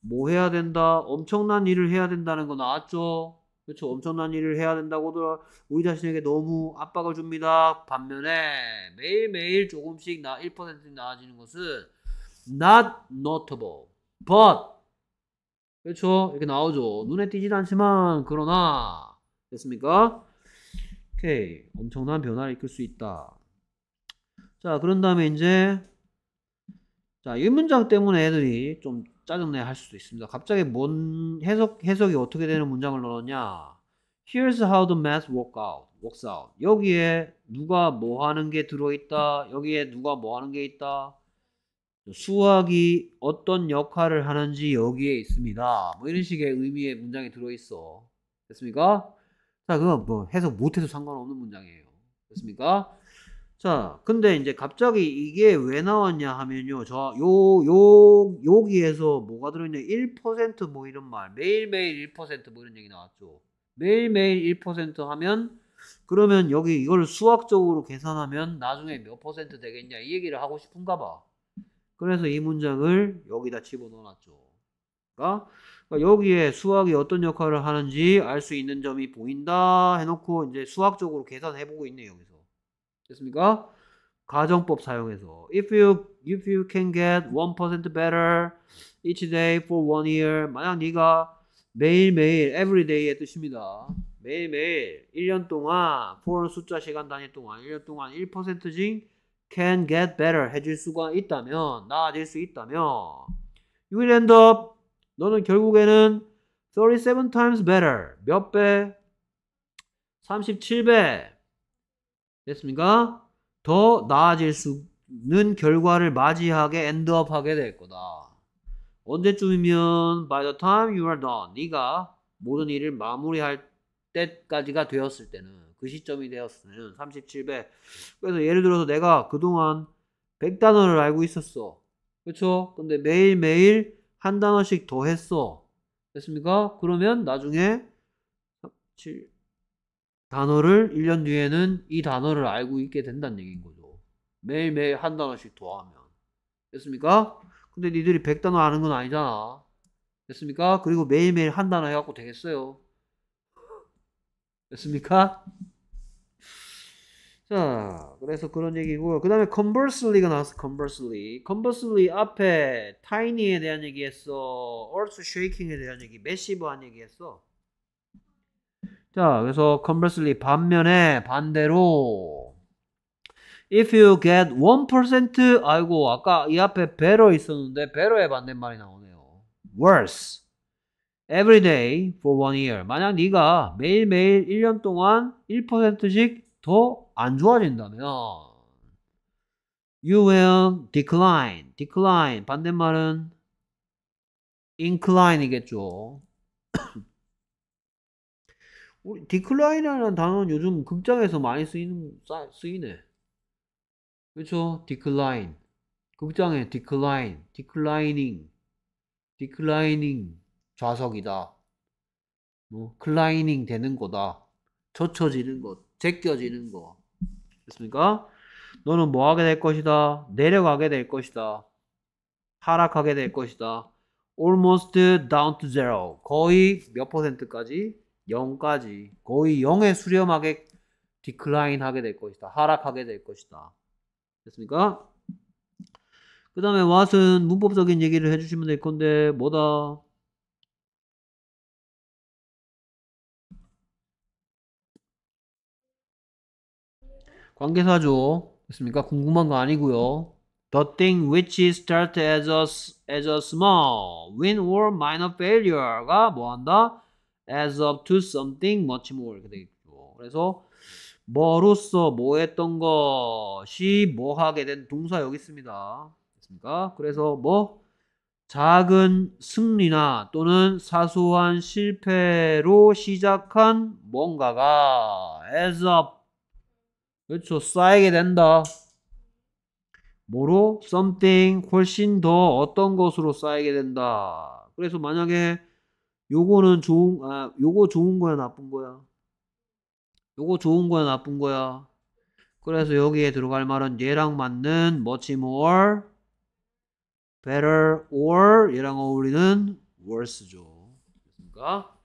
뭐 해야 된다? 엄청난 일을 해야 된다는 거 나왔죠? 그렇죠. 엄청난 일을 해야 된다고 우리 자신에게 너무 압박을 줍니다. 반면에 매일매일 조금씩 나 1%씩 나아지는 것은 not notable, but 그렇죠. 이렇게 나오죠. 눈에 띄진 않지만 그러나 됐습니까? 오케이. 엄청난 변화를 이끌 수 있다. 자, 그런 다음에 이제 자, 이 문장 때문에 애들이 좀 짜증내 할 수도 있습니다. 갑자기 뭔 해석 해석이 어떻게 되는 문장을 넣었냐? Here's how the math work out. works out. 여기에 누가 뭐 하는 게 들어 있다. 여기에 누가 뭐 하는 게 있다. 수학이 어떤 역할을 하는지 여기에 있습니다. 뭐 이런 식의 의미의 문장이 들어 있어. 됐습니까? 자, 그거 뭐 해석 못 해도 상관없는 문장이에요. 됐습니까? 자, 근데 이제 갑자기 이게 왜 나왔냐 하면요. 저, 요, 요, 여기에서 뭐가 들어있냐. 1%뭐 이런 말. 매일매일 1%뭐 이런 얘기 나왔죠. 매일매일 1% 하면, 그러면 여기 이걸 수학적으로 계산하면 나중에 몇 퍼센트 되겠냐. 이 얘기를 하고 싶은가 봐. 그래서 이 문장을 여기다 집어넣어 놨죠. 그러니까, 그러니까 여기에 수학이 어떤 역할을 하는지 알 수 있는 점이 보인다 해놓고 이제 수학적으로 계산해보고 있네요. 여기서. 됐습니까? 가정법 사용해서 if you if you can get 1% better each day for one year 만약 네가 매일매일 everyday의 뜻입니다. 매일매일 1년 동안 for 숫자 시간 단위 동안 1년 동안 1%씩 can get better 해줄 수가 있다면 나아질 수 있다면 you will end up 너는 결국에는 37 times better 몇 배? 37배 됐습니까? 더 나아질 수 있는 결과를 맞이하게 엔드업 하게 될 거다. 언제쯤이면 by the time you are done 네가 모든 일을 마무리할 때까지가 되었을 때는 그 시점이 되었을 때는 37배 그래서 예를 들어서 내가 그동안 100단어를 알고 있었어 그렇죠? 근데 매일매일 한 단어씩 더 했어 됐습니까? 그러면 나중에 3 7 단어를 1년 뒤에는 이 단어를 알고 있게 된다는 얘기인 거죠. 매일매일 한 단어씩 더하면. 됐습니까? 근데 니들이 100단어 아는 건 아니잖아. 됐습니까? 그리고 매일매일 한 단어 해갖고 되겠어요. 됐습니까? 자, 그래서 그런 얘기고요. 그 다음에 conversely가 나왔어, conversely. conversely 앞에 tiny에 대한 얘기했어. earth shaking에 대한 얘기, massive한 얘기했어. 자, 그래서 conversely 반면에 반대로 if you get 1% 아이고 아까 이 앞에 better 있었는데 better의 반대말이 나오네요. worse every day for one year. 만약 네가 매일매일 1년 동안 1%씩 더 안 좋아진다면 you will decline. decline 반대말은 incline이겠죠. 우리 디클라인이라는 단어는 요즘 극장에서 많이 쓰이는 쓰이네. 그렇죠? 디클라인. 극장에 디클라인, 디클라이닝, 디클라이닝 좌석이다. 뭐 클라이닝 되는 거다. 젖혀지는 것, 제껴지는 거. 됐습니까? 너는 뭐 하게 될 것이다. 내려가게 될 것이다. 하락하게 될 것이다. almost down to zero. 거의 몇 퍼센트까지 0까지 거의 0에 수렴하게 디클라인하게 될 것이다. 하락하게 될 것이다. 됐습니까? 그 다음에 what은 문법적인 얘기를 해주시면 될 건데 뭐다? 관계사죠. 됐습니까? 궁금한 거 아니고요. The thing which started as a, as a small win or minor failure가 뭐한다? as of to something much more 이렇게 되겠죠. 그래서 뭐로써 뭐 했던 것이 뭐 하게 된 동사 여기 있습니다. 됐습니까? 그래서 뭐 작은 승리나 또는 사소한 실패로 시작한 뭔가가 as up 그렇죠 쌓이게 된다 뭐로 something 훨씬 더 어떤 것으로 쌓이게 된다 그래서 만약에 요거는 좋은 아 요거 좋은 거야 나쁜 거야 요거 좋은 거야 나쁜 거야 그래서 여기에 들어갈 말은 얘랑 맞는 much more better or 얘랑 어울리는 worse죠 그러니까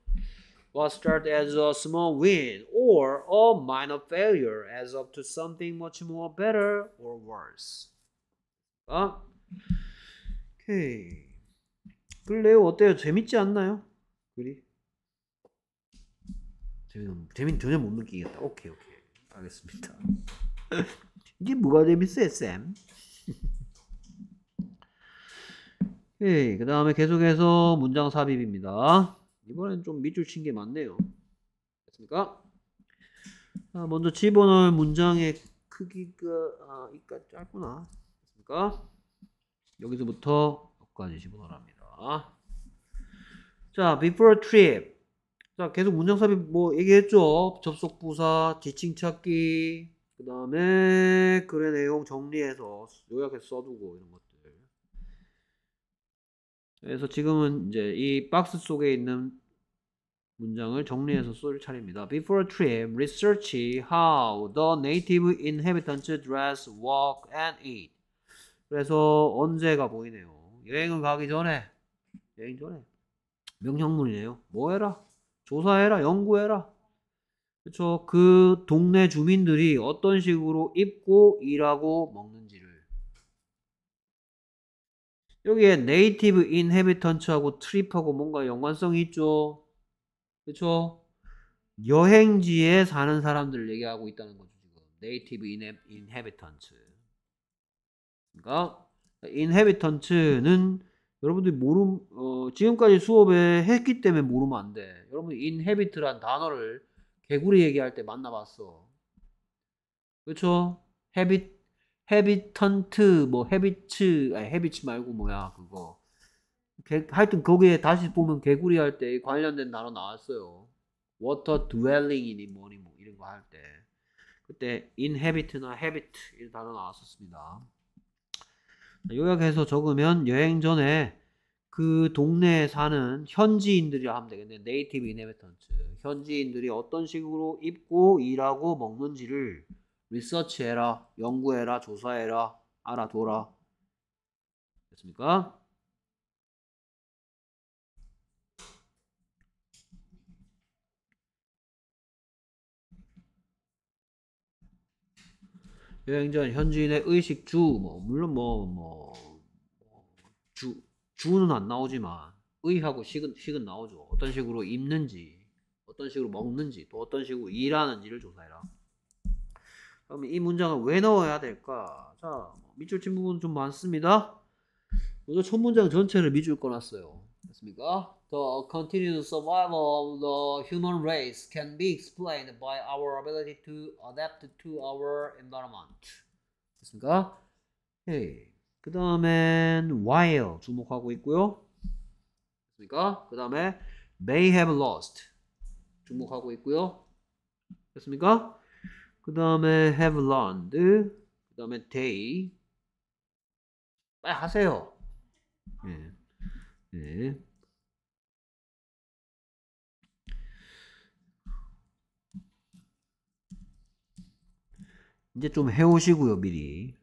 was start as a small win or a minor failure as up to something much more better or worse 아 오케이 그래요 어때요 재밌지 않나요? 그리? 재미는 재미 전혀 못 느끼겠다. 오케이 오케이 알겠습니다. 이게 뭐가 재밌어 SM? 예, 그 다음에 계속해서 문장 삽입입니다. 이번엔 좀 밑줄 친 게 많네요. 됐습니까? 자, 먼저 집어넣을 문장의 크기가 아, 이까 짧구나. 됐습니까? 여기서부터 여기까지 집어넣으랍니다. 자, before trip. 자, 계속 문장삽입 뭐 얘기했죠. 접속 부사, 지칭 찾기, 그 다음에 글의 내용 정리해서 요약해서 써두고 이런 것들. 그래서 지금은 이제 이 박스 속에 있는 문장을 정리해서 쓸 차례입니다. Before trip, research how the native inhabitants dress, walk, and eat. 그래서 언제가 보이네요. 여행을 가기 전에, 여행 전에. 명령문이에요. 뭐 해라? 조사해라, 연구해라. 그쵸. 그 동네 주민들이 어떤 식으로 입고, 일하고, 먹는지를. 여기에 네이티브 인헤비턴츠하고 트립하고 뭔가 연관성이 있죠. 그쵸. 여행지에 사는 사람들을 얘기하고 있다는 거죠. 지금. 네이티브 인헤비턴츠. 그러니까, 인헤비턴츠는 여러분들이 모름 어, 지금까지 수업에 했기 때문에 모르면 안 돼. 여러분 인헤비트란 단어를 개구리 얘기할 때 만나봤어. 그렇죠? 헤비 헤비턴트 뭐 헤비츠 아니 헤비츠 말고 뭐야 그거. 개, 하여튼 거기에 다시 보면 개구리 할 때 관련된 단어 나왔어요. 워터 드웰링이니 뭐니 뭐 이런 거 할 때. 그때 인헤비트나 헤비트 이런 단어 나왔었습니다. 요약해서 적으면 여행 전에 그 동네에 사는 현지인들이라 하면 되겠네. 네이티브 이네베턴츠. 현지인들이 어떤 식으로 입고 일하고 먹는지를 리서치해라, 연구해라, 조사해라, 알아둬라. 됐습니까? 여행전 현지인의 의식 주, 뭐, 물론 뭐, 뭐, 주, 주는 안 나오지만, 의하고 식은, 식은 나오죠. 어떤 식으로 입는지, 어떤 식으로 먹는지, 또 어떤 식으로 일하는지를 조사해라. 그럼 이 문장을 왜 넣어야 될까? 자, 뭐, 밑줄 친 부분 좀 많습니다. 먼저 첫 문장 전체를 밑줄 꺼놨어요. 됐습니까? The continued survival of the human race can be explained by our ability to adapt to our environment. 됐습니까? 예. 그 다음엔 while 주목하고 있고요. 됐습니까? 그 다음에 may have lost 주목하고 있고요. 됐습니까? 그 다음에 have learned 그 다음에 day. 빨리 하세요. 예. 예. 이제 좀 해오시고요, 미리.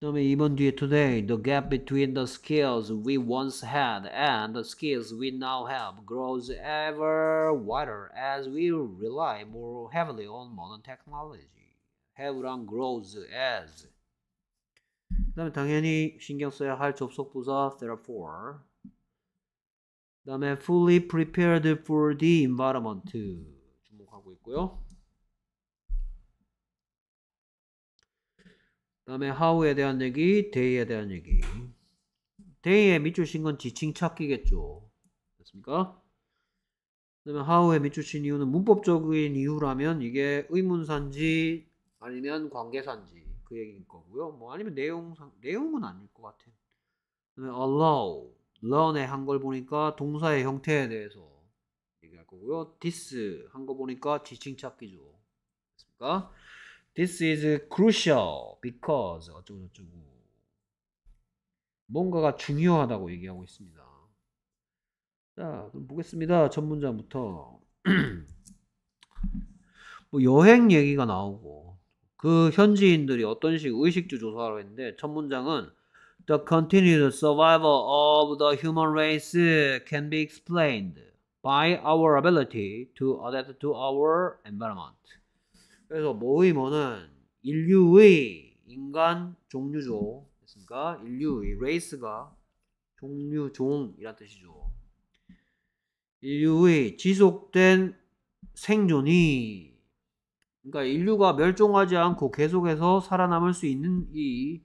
그다음에 2번 뒤에 today the gap between the skills we once had and the skills we now have grows ever wider as we rely more heavily on modern technology. have랑 grows as 그 다음에 당연히 신경 써야 할 접속부사 therefore 그 다음에 fully prepared for the environment 주목하고 있고요 그 다음에 how에 대한 얘기, day에 대한 얘기 day에 밑줄친 건 지칭 찾기겠죠 됐습니까? 그 다음에 how에 밑줄친 이유는 문법적인 이유라면 이게 의문사인지 아니면 관계사인지 그 얘기인 거고요. 뭐 아니면 내용 상 내용은 아닐 것 같아요. 그다음에 allow learn의 한걸 보니까 동사의 형태에 대해서 얘기할 거고요. this 한 거 보니까 지칭 찾기죠. 됐습니까? This is crucial because 어쩌고 저쩌고 뭔가가 중요하다고 얘기하고 있습니다. 자, 그럼 보겠습니다. 전문자부터 뭐 여행 얘기가 나오고 그 현지인들이 어떤 식 의식주 조사하러 했는데 첫 문장은 The continued survival of the human race can be explained by our ability to adapt to our environment. 그래서 모의모는 인류의 인간 종류죠. 됐습니까? 인류의 레이스가 종류 종이란 뜻이죠. 인류의 지속된 생존이 그러니까 인류가 멸종하지 않고 계속해서 살아남을 수 있는 이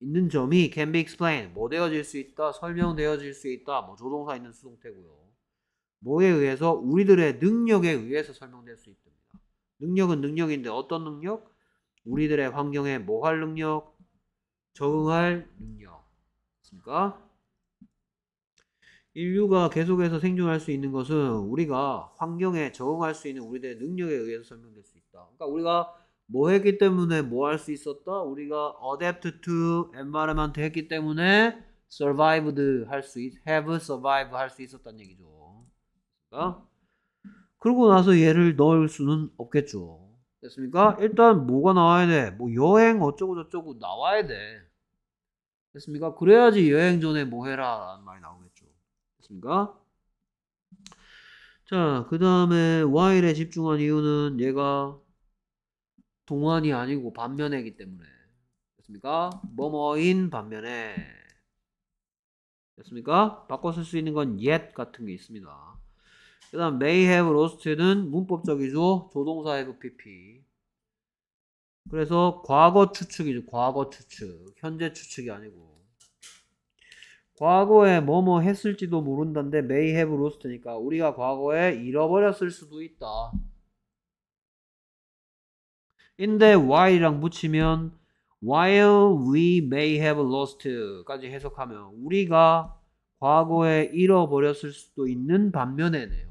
있는 점이 can be explained 뭐 되어질 수 있다 설명되어질 수 있다 뭐 조동사 있는 수동태고요 뭐에 의해서 우리들의 능력에 의해서 설명될 수 있답니다 능력은 능력인데 어떤 능력? 우리들의 환경에 뭐할 능력? 적응할 능력 맞습니까? 인류가 계속해서 생존할 수 있는 것은 우리가 환경에 적응할 수 있는 우리들의 능력에 의해서 설명될 수 있다. 그러니까 우리가 뭐 했기 때문에 뭐 할 수 있었다? 우리가 adapt to environment 했기 때문에 survived 할 수 있, have survive 할수있었다는 얘기죠. 그러니까 그러고 나서 얘를 넣을 수는 없겠죠. 됐습니까? 일단 뭐가 나와야 돼? 뭐 여행 어쩌고 저쩌고 나와야 돼. 됐습니까? 그래야지 여행 전에 뭐 해라 라는 말이 나오겠죠. 됐습니 자, 그 다음에 while에 집중한 이유는 얘가 동안이 아니고 반면에기 때문에 됐습니까? 뭐뭐인 반면에 됐습니까? 바꿔 쓸 수 있는 건 yet 같은 게 있습니다. 그 다음 may have lost는 문법적이죠. 조동사 have pp 그래서 과거 추측이죠. 과거 추측 현재 추측이 아니고 과거에 뭐뭐 했을지도 모른다는데 may have lost니까 우리가 과거에 잃어버렸을 수도 있다. 인데 w h i 랑 붙이면 while we may have lost까지 해석하면 우리가 과거에 잃어버렸을 수도 있는 반면에네요.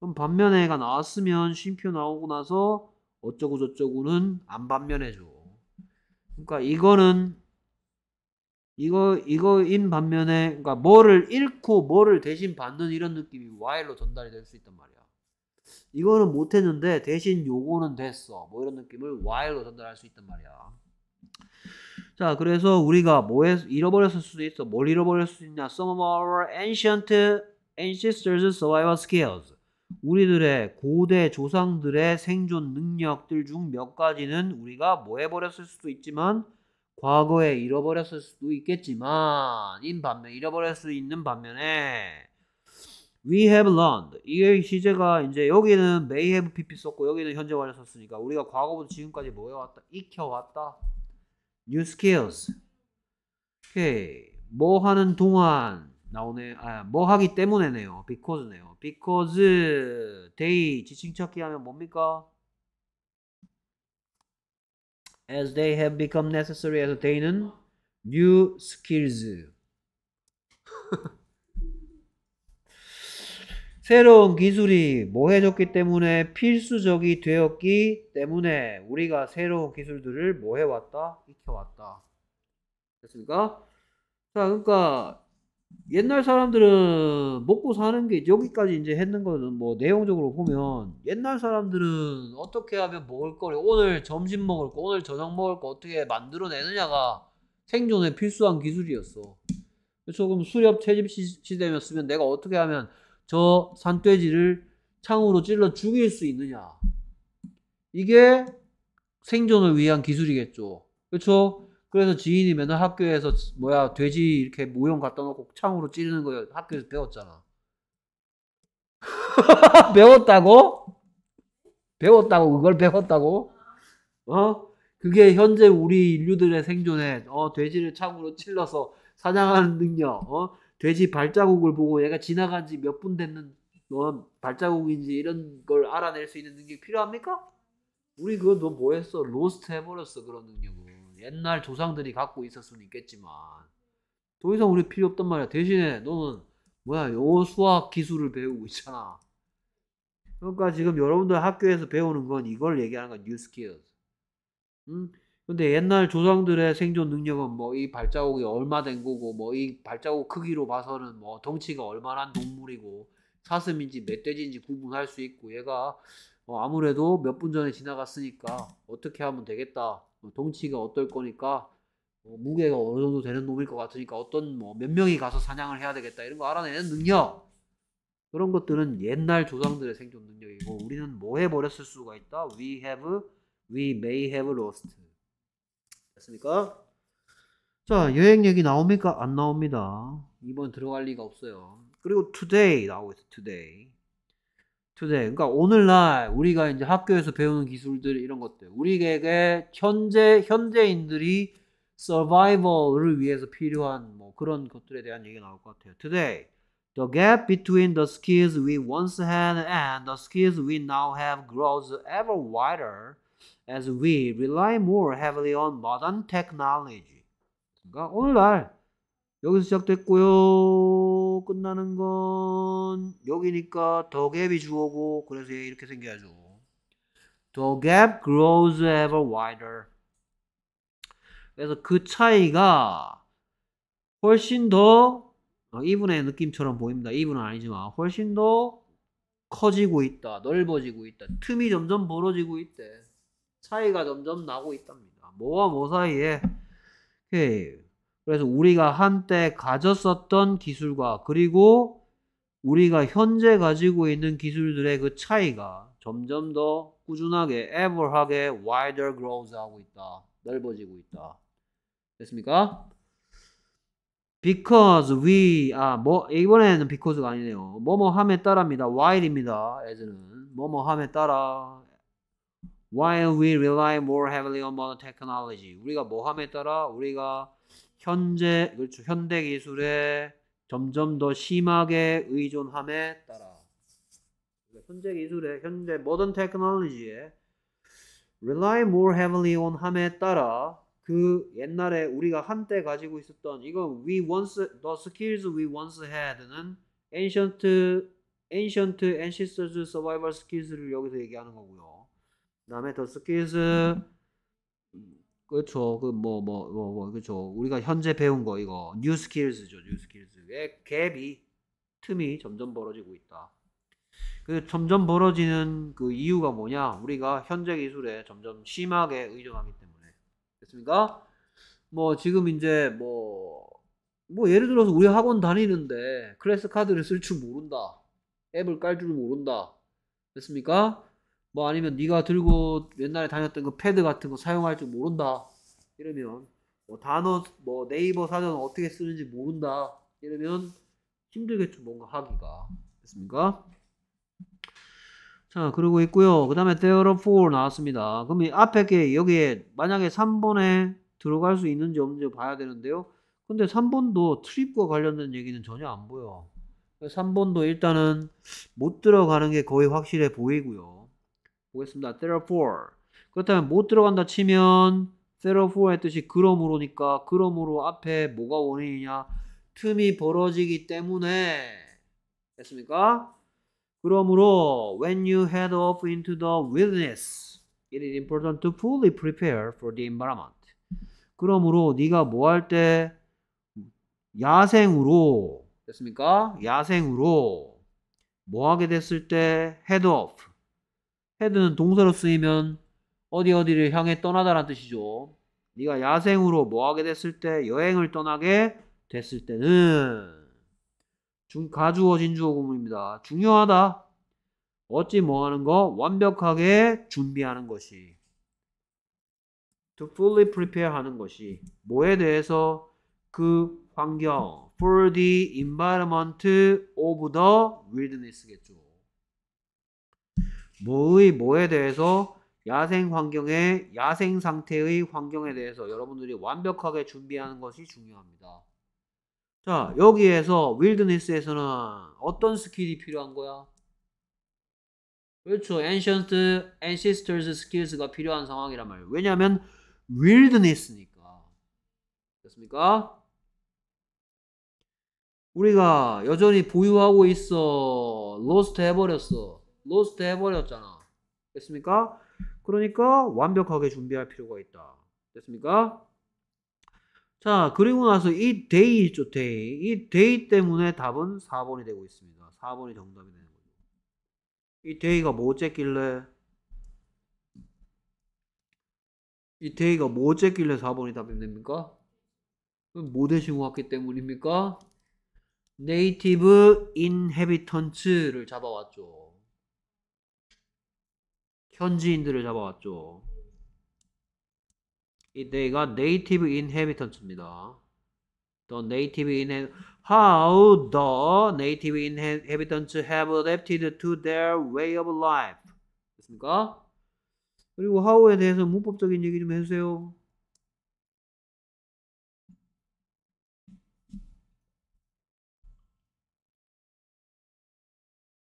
그럼 반면에가 나왔으면 쉼표 나오고 나서 어쩌고저쩌고는 안 반면해줘. 그러니까 이거는 이거 이거인 반면에 그러니까 뭐를 잃고 뭐를 대신 받는 이런 느낌이 while로 전달이 될 수 있단 말이야. 이거는 못했는데 대신 요거는 됐어. 뭐 이런 느낌을 while로 전달할 수 있단 말이야. 자, 그래서 우리가 뭐에 잃어버렸을 수도 있어. 뭘 잃어버렸을 수 있냐? Some of our ancient ancestors' survival skills. 우리들의 고대 조상들의 생존 능력들 중 몇 가지는 우리가 뭐 해버렸을 수도 있지만 과거에 잃어버렸을 수도 있겠지만 인 반면 잃어버릴 수 있는 반면에 we have learned 이게 시제가 이제 여기는 may have pp 썼고 여기는 현재 완료 썼으니까 우리가 과거부터 지금까지 뭐 해왔다 익혀왔다 new skills 오케이 뭐 하는 동안 나오네 아뭐 하기 때문에네요 because네요 because they 지칭찾기 하면 뭡니까 as they have become necessary 해서 they는 new skills 새로운 기술이 뭐해졌기 때문에 필수적이 되었기 때문에 우리가 새로운 기술들을 뭐해왔다? 익혀왔다. 됐습니까? 자, 그러니까 옛날 사람들은 먹고 사는 게 여기까지 이제 했는 거는 뭐 내용적으로 보면 옛날 사람들은 어떻게 하면 먹을 거를 오늘 점심 먹을 거 오늘 저녁 먹을 거 어떻게 만들어내느냐가 생존에 필수한 기술이었어. 그래서 그럼 수렵 채집 시대였으면 내가 어떻게 하면 저 산돼지를 창으로 찔러 죽일 수 있느냐. 이게 생존을 위한 기술이겠죠. 그렇죠? 그래서 지인이 맨날 학교에서 뭐야 돼지 이렇게 모형 갖다 놓고 창으로 찌르는 거 학교에서 배웠잖아. 배웠다고? 배웠다고 그걸 배웠다고? 어? 그게 현재 우리 인류들의 생존에 어 돼지를 창으로 찔러서 사냥하는 능력, 어 돼지 발자국을 보고 얘가 지나간 지 몇 분 됐는 넌 발자국인지 이런 걸 알아낼 수 있는 능력이 필요합니까? 우리 그거 너 뭐했어? 로스트 해버렸어 그런 능력을. 옛날 조상들이 갖고 있었으면 있겠지만 더 이상 우리 필요 없단 말이야. 대신에 너는 뭐야 영어 수학 기술을 배우고 있잖아. 그러니까 지금 여러분들 학교에서 배우는 건 이걸 얘기하는 건 뉴스키어스. 응? 근데 옛날 조상들의 생존 능력은 뭐 이 발자국이 얼마 된 거고 뭐 이 발자국 크기로 봐서는 뭐 덩치가 얼마나 동물이고 사슴인지 멧돼지인지 구분할 수 있고 얘가 뭐 아무래도 몇 분 전에 지나갔으니까 어떻게 하면 되겠다 뭐 동치가 어떨 거니까 어, 무게가 어느 정도 되는 놈일 것 같으니까 어떤 뭐 몇 명이 가서 사냥을 해야 되겠다 이런 거 알아내는 능력 그런 것들은 옛날 조상들의 생존 능력이고 우리는 뭐 해버렸을 수가 있다 we have we may have lost 됐습니까? 자 여행 얘기 나옵니까? 안 나옵니다 이번 들어갈 리가 없어요 그리고 today 나오고 있어 today t o d 그러니까 오늘날 우리가 이제 학교에서 배우는 기술들 이런 것들 우리에게 현재 현대인들이 survival을 위해서 필요한 뭐 그런 것들에 대한 얘기가 나올 것 같아요. Today, the gap between the skills we once had and the skills we now have grows ever wider as we rely more heavily on modern technology. 그러니까 오늘날 여기서 시작됐고요. 끝나는 건 여기니까 더갭이 주어고 그래서 이렇게 생겨야죠. The gap grows ever wider. 그래서 그 차이가 훨씬 더 어, 이분의 느낌처럼 보입니다. 이분은 아니지만 훨씬 더 커지고 있다. 넓어지고 있다. 틈이 점점 벌어지고 있대. 차이가 점점 나고 있답니다. 뭐와 뭐 사이에 오케이. 그래서 우리가 한때 가졌었던 기술과 그리고 우리가 현재 가지고 있는 기술들의 그 차이가 점점 더 꾸준하게 ever하게 wider grows 하고 있다. 넓어지고 있다. 됐습니까? Because we 아 뭐 이번에는 because가 아니네요. 뭐뭐 함에 따라입니다. while입니다. as는 뭐뭐 함에 따라 while we rely more heavily on modern technology 우리가 뭐 함에 따라 우리가 현재 그렇죠. 현대 기술에 점점 더 심하게 의존함에 따라 현재 기술에 현재 모던 테크놀로지에 rely more heavily on 함에 따라 그 옛날에 우리가 한때 가지고 있었던 이건 we once the skills we once had는 ancient ancient ancestors survival skills를 여기서 얘기하는 거고요. 그다음에 the skills 그렇죠. 그뭐뭐뭐뭐 뭐, 뭐, 뭐, 그렇죠. 우리가 현재 배운 거 이거 뉴 스킬즈죠. 뉴 스킬즈의 갭이 틈이 점점 벌어지고 있다. 그 점점 벌어지는 그 이유가 뭐냐? 우리가 현재 기술에 점점 심하게 의존하기 때문에 됐습니까? 뭐 지금 이제 뭐뭐 뭐 예를 들어서 우리 학원 다니는데 클래스 카드를 쓸 줄 모른다. 앱을 깔 줄 모른다. 됐습니까? 뭐 아니면 네가 들고 옛날에 다녔던 그 패드 같은 거 사용할 줄 모른다 이러면 뭐 단어 뭐 네이버 사전 어떻게 쓰는지 모른다 이러면 힘들겠죠 뭔가 하기가 됐습니까? 자 그러고 있고요 그 다음에 t h e r e f o r 나왔습니다 그럼 이 앞에 게 여기에 만약에 3번에 들어갈 수 있는지 없는지 봐야 되는데요 근데 3번도 트립과 관련된 얘기는 전혀 안 보여 3번도 일단은 못 들어가는 게 거의 확실해 보이고요 보겠습니다. therefore. 그렇다면 못 들어간다 치면 therefore의 뜻이 그러므로니까 그러므로 앞에 뭐가 원인이냐 틈이 벌어지기 때문에 됐습니까? 그러므로 when you head off into the wilderness it is important to fully prepare for the environment 그러므로 네가 뭐 할 때 야생으로 됐습니까? 야생으로 뭐 하게 됐을 때 head off 헤드는 동사로 쓰이면 어디 어디를 향해 떠나다란 뜻이죠. 네가 야생으로 뭐하게 됐을 때 여행을 떠나게 됐을 때는 중 가주어 진주어 구문입니다. 중요하다. 어찌 뭐하는 거 완벽하게 준비하는 것이 to fully prepare 하는 것이 뭐에 대해서 그 환경 for the environment of the wilderness겠죠. 뭐의 뭐에 대해서 야생 환경의 야생 상태의 환경에 대해서 여러분들이 완벽하게 준비하는 것이 중요합니다. 자, 여기에서 윌드니스에서는 어떤 스킬이 필요한 거야? 그렇죠. ancient ancestors skills가 필요한 상황이란 말이에요. 왜냐면 하 윌드니스니까. 됐습니까? 우리가 여전히 보유하고 있어. 로스트 해버렸어. 로스트 해버렸잖아. 됐습니까? 그러니까 완벽하게 준비할 필요가 있다. 됐습니까? 자, 그리고 나서 이 day 있죠, day. 이 day 때문에 답은 4번이 되고 있습니다. 4번이 정답이 되는 거죠. 이 day가 뭐 어쨌길래 이 day가 뭐 어쨌길래 4번이 답이 됩니까? 뭐 대신 왔기 때문입니까? 네이티브 인헤비턴츠를 잡아왔죠. 현지인들을 잡아왔죠. 이때가 네이티브 인헤비턴츠입니다. The native inhabitants, how the native inhabitants have adapted to their way of life. 됐습니까? 그리고 how에 대해서 문법적인 얘기 좀 해주세요.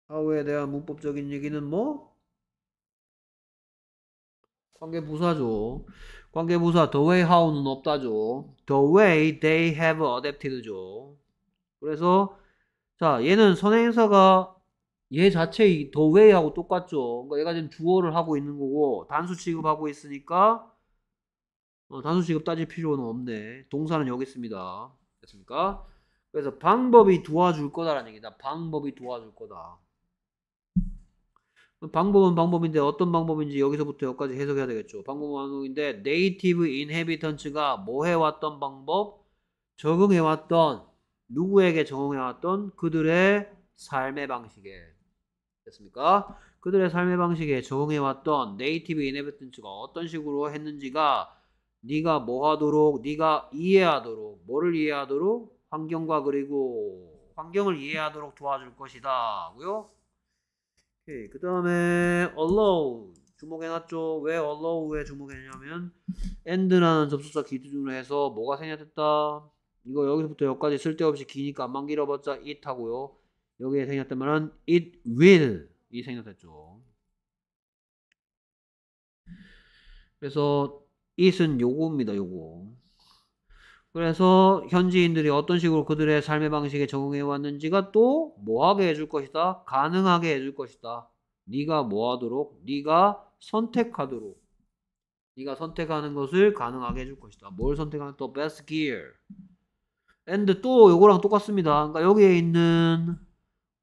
how에 대한 문법적인 얘기는 뭐? 관계부사죠. 관계부사 the way how는 없다죠. the way they have adapted죠. 그래서 자 얘는 선행사가 얘 자체 의 the way하고 똑같죠. 그러니까 얘가 지금 주어를 하고 있는 거고 단수 취급하고 있으니까 어, 단수 취급 따질 필요는 없네. 동사는 여기 있습니다. 됐습니까? 그래서 방법이 도와줄 거다라는 얘기다. 방법이 도와줄 거다. 방법은 방법인데 어떤 방법인지 여기서부터 여기까지 해석해야 되겠죠. 방법은 방법인데 네이티브 인헤비턴츠가 뭐 해왔던 방법? 적응해왔던 누구에게 적응해왔던 그들의 삶의 방식에 됐습니까? 그들의 삶의 방식에 적응해왔던 네이티브 인헤비턴츠가 어떤 식으로 했는지가 네가 뭐 하도록 네가 이해하도록 뭐를 이해하도록 환경과 그리고 환경을 이해하도록 도와줄 것이다. 고요 오케이. 그 다음에 allow 주목해놨죠. 왜 allow에 주목했냐면 end라는 접속사 기준으로 해서 뭐가 생략됐다. 이거 여기서부터 여기까지 쓸데없이 기니까 안만 길어봤자 it 하고요. 여기에 생략되면은 it will 이 생략됐죠. 그래서 it은 요거입니다. 요거. 그래서 현지인들이 어떤 식으로 그들의 삶의 방식에 적응해 왔는지가 또 뭐하게 해줄 것이다 가능하게 해줄 것이다 네가 뭐하도록 네가 선택하도록 네가 선택하는 것을 가능하게 해줄 것이다 뭘 선택하는 또 best gear and 또 요거랑 똑같습니다 그러니까 여기에 있는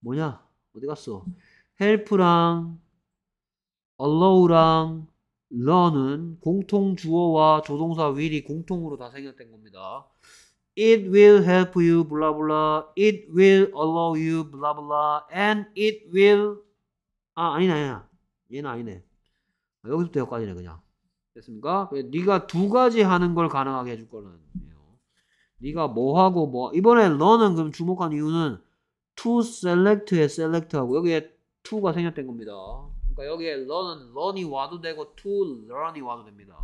뭐냐 어디 갔어 help랑 allow랑 learn은 공통 주어와 조동사 will이 공통으로 다생겼된 겁니다. It will help you, 블라블라. It will allow you, 블라블라. And it will 아 아니네 아니야. 얘는 아니네. 아, 여기서부터 여기까지네 그냥. 됐습니까? 네가 두 가지 하는 걸 가능하게 해줄 거는 네가 뭐 하고 뭐 이번에 너는 그럼 주목한 이유는 to select에 select하고 여기에 to가 생략된 겁니다. 그러니까 여기에 learn은 learn이 와도 되고 to learn이 와도 됩니다.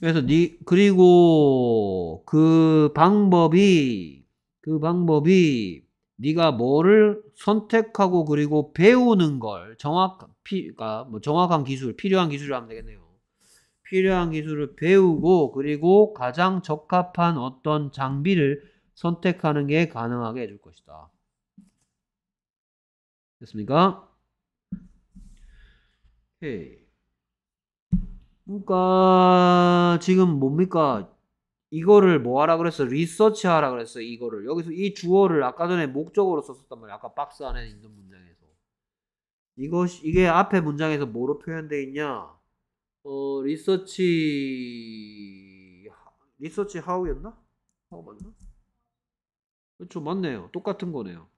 그래서 니 그리고 그 방법이 그 방법이 네가 뭐를 선택하고 그리고 배우는 걸 정확 피, 그러니까 뭐 정확한 기술 필요한 기술을 하면 되겠네요. 필요한 기술을 배우고 그리고 가장 적합한 어떤 장비를 선택하는 게 가능하게 해줄 것이다. 됐습니까? 오케이. 그러니까 지금 뭡니까? 이거를 뭐 하라 그랬어? 리서치 하라 그랬어. 이거를. 여기서 이 주어를 아까 전에 목적으로 썼었단 말이야. 아까 박스 안에 있는 문장에서. 이것 이게 앞에 문장에서 뭐로 표현되어 있냐? 어, 리서치 리서치 하우였나? 하우 맞나? 그렇죠. 맞네요. 똑같은 거네요.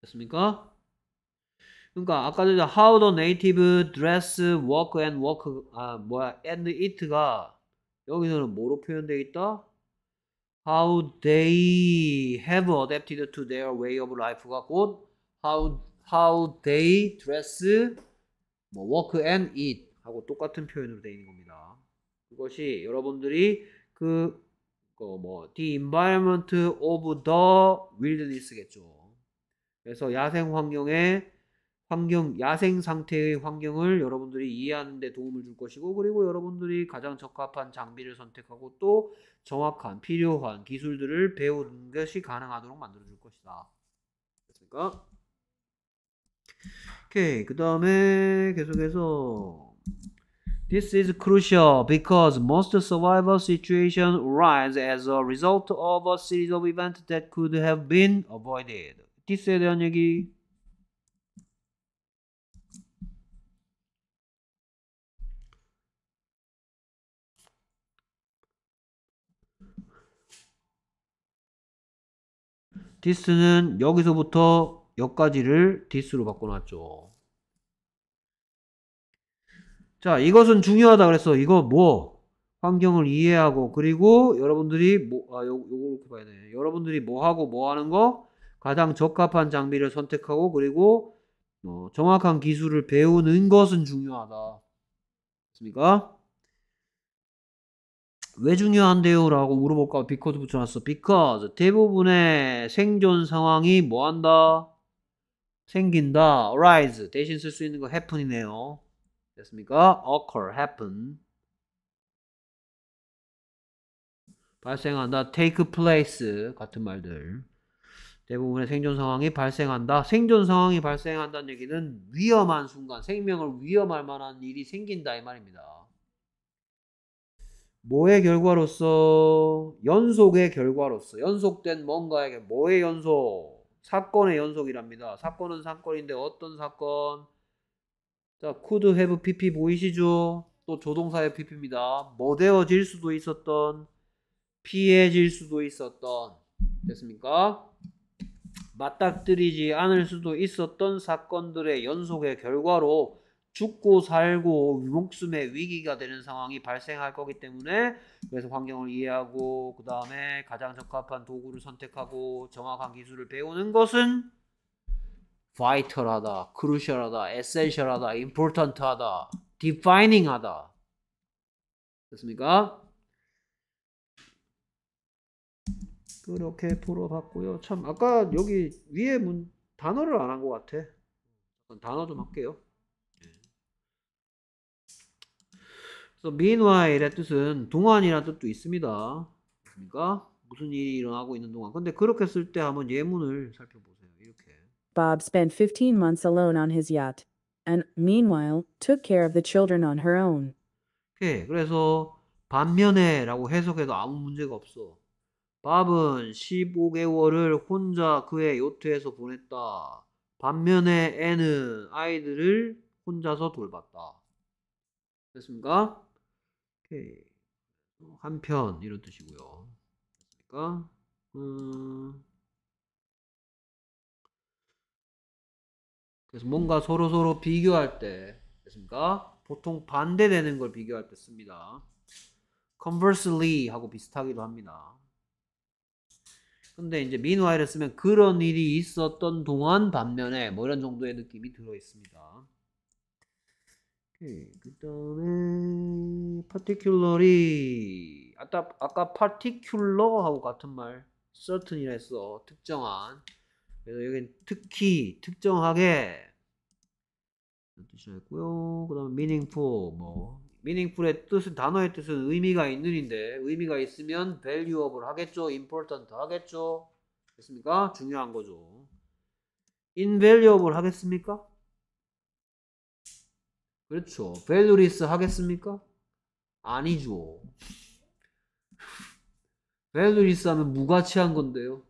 됐습니까? 그러니까 아까 전에 how the native dress, walk and walk 아 뭐야 and it가 여기서는 뭐로 표현되어 있다? How they have adapted to their way of life가 곧 how how they dress, 뭐 walk and eat 하고 똑같은 표현으로 되어 있는 겁니다. 그것이 여러분들이 그 그뭐 the environment of the wilderness겠죠. 그래서 야생 환경에 환경, 야생 상태의 환경을 여러분들이 이해하는 데 도움을 줄 것이고, 그리고 여러분들이 가장 적합한 장비를 선택하고 또 정확한, 필요한 기술들을 배우는 것이 가능하도록 만들어 줄 것이다. 됐습니까? 오케이. 그 다음에 계속해서 This is crucial because most survival situations arise as a result of a series of events that could have been avoided. This에 대한 얘기 디스는 여기서부터 여기까지를 디스로 바꿔놨죠. 자, 이것은 중요하다 그래서 이거 뭐 환경을 이해하고 그리고 여러분들이 뭐 아, 요, 거 이렇게 봐야 돼. 여러분들이 뭐 하고 뭐 하는 거 가장 적합한 장비를 선택하고 그리고 어, 정확한 기술을 배우는 것은 중요하다. 맞습니까? 왜 중요한데요? 라고 물어볼까 비커 c 붙여놨어. because 대부분의 생존 상황이 뭐한다? 생긴다. arise 대신 쓸 수 있는 거 happen이네요. 됐습니까? occur, happen 발생한다. take place 같은 말들 대부분의 생존 상황이 발생한다. 생존 상황이 발생한다는 얘기는 위험한 순간, 생명을 위험할 만한 일이 생긴다 이 말입니다. 뭐의 결과로서 연속의 결과로서 연속된 뭔가에게 뭐의 연속 사건의 연속이랍니다. 사건은 사건인데 어떤 사건? 자, could have pp 보이시죠? 또 조동사의 pp입니다. 뭐되어질 수도 있었던 피해질 수도 있었던 됐습니까? 맞닥뜨리지 않을 수도 있었던 사건들의 연속의 결과로 죽고 살고 목숨의 위기가 되는 상황이 발생할 거기 때문에 그래서 환경을 이해하고 그 다음에 가장 적합한 도구를 선택하고 정확한 기술을 배우는 것은 바이털하다, 크루셜하다, 에센셜하다, 임포턴트하다, 디파이닝하다 됐습니까? 그렇게 풀어봤고요. 참 아까 여기 위에 문 단어를 안 한 것 같아. 단어 좀 할게요. 그래서 meanwhile의 뜻은 동안이라는 뜻도 있습니다. 그러니까 무슨 일이 일어나고 있는 동안. 근데 그렇게 쓸 때 한번 예문을 살펴보세요. 이렇게. Bob spent 15 months alone on his yacht and meanwhile took care of the children on her own. 오케이. 그래서 반면에라고 해석해도 아무 문제가 없어. 밥은 15개월을 혼자 그의 요트에서 보냈다. 반면에 애는 아이들을 혼자서 돌봤다. 됐습니까? 오케이. 그 뭐 한편 이런 뜻이고요. 됐습니까? 음... 그래서 뭔가 서로 서로 비교할 때 됐습니까? 보통 반대되는 걸 비교할 때 씁니다. conversely 하고 비슷하기도 합니다. 근데 이제 m e a n w h i l e 쓰면 그런 일이 있었던 동안 반면에 뭐 이런 정도의 느낌이 들어 있습니다. 오케이. 예, 그다음에 particularly 아까 아까 particular 하고 같은 말 certain이라 했어. 특정한. 그래서 여긴 특히 특정하게 뜻이었고요. 그다음에 meaningful 뭐 meaningful의 뜻은 단어의 뜻은 의미가 있는인데 의미가 있으면 valuable 하겠죠. important 하겠죠. 됐습니까? 중요한 거죠. invaluable 하겠습니까? 그렇죠. 벨루리스 하겠습니까? 아니죠. 벨루리스 하면 무가치한 건데요.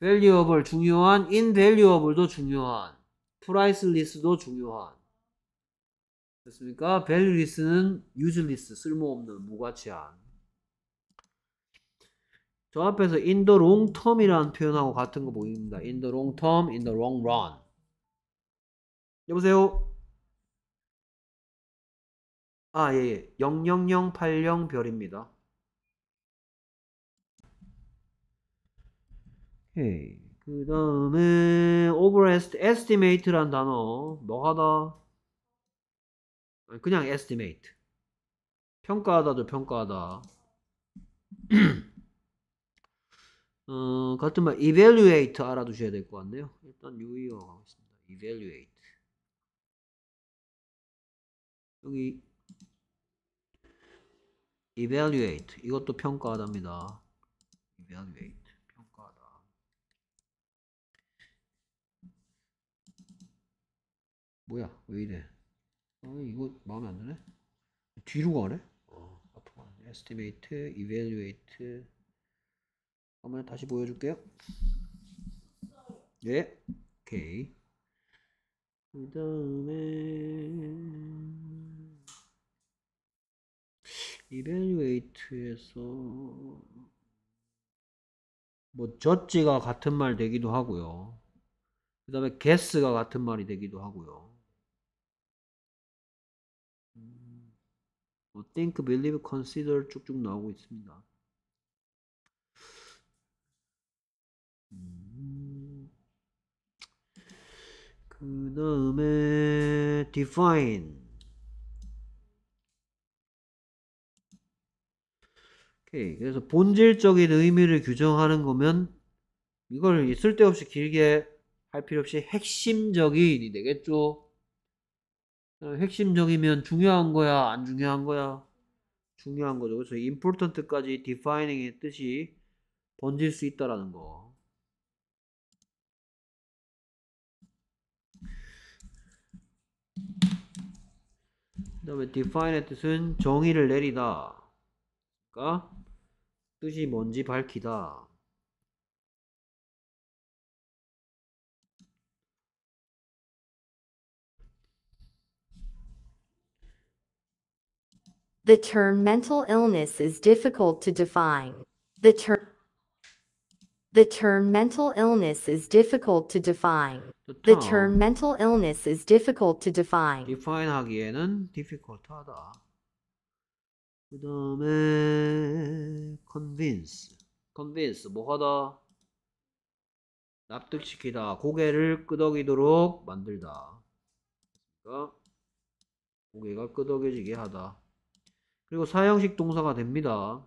밸류업을 중요한, 인밸류업을도 중요한, 프라이슬리스도 중요한. 됐습니까? 밸류리스는 유즈리스 쓸모없는, 무가치한. 저 앞에서 in the long term이라는 표현하고 같은 거 보입니다. in the long term, in the long run. 여보세요? 아, 예, 00080 예. 별입니다. 오케이. 그 다음에 overestimate란 단어 뭐하다? 그냥 estimate 평가하다도 평가하다 어, 같은 말 evaluate 알아두셔야 될 것 같네요 일단 유의어 가겠습니다 evaluate 여기 evaluate 이것도 평가하답니다. evaluate 평가하다. 뭐야? 왜 이래? 어, 이거 마음에 안 드네. 뒤로 가네? 어, estimate, evaluate. 한번 다시 보여줄게요. 예. 오케이. 그 다음에 이벨루웨이트에서뭐젖지가 같은 말 되기도 하고요. 그 다음에 게스가 같은 말이 되기도 하고요. 음, 뭐 think, believe, consider 쭉쭉 나오고 있습니다. 음, 그 다음에 define 오케이. 그래서 본질적인 의미를 규정하는 거면 이걸 쓸데없이 길게 할 필요 없이 핵심적인이 되겠죠. 핵심적이면 중요한 거야, 안 중요한 거야? 중요한 거죠. 그래서 important까지 defining의 뜻이 번질 수 있다라는 거. 그 다음에 define의 뜻은 정의를 내리다. 그러니까 뜻이 뭔지 밝히다. The term mental illness is difficult to define. The term The term mental illness is difficult to define. The term mental illness is difficult to define. define하기에는 difficult하다. 그 다음에 convince. convince 뭐하다? 납득시키다. 고개를 끄덕이도록 만들다. 그러니까 고개가 끄덕여지게 하다. 그리고 사형식 동사가 됩니다.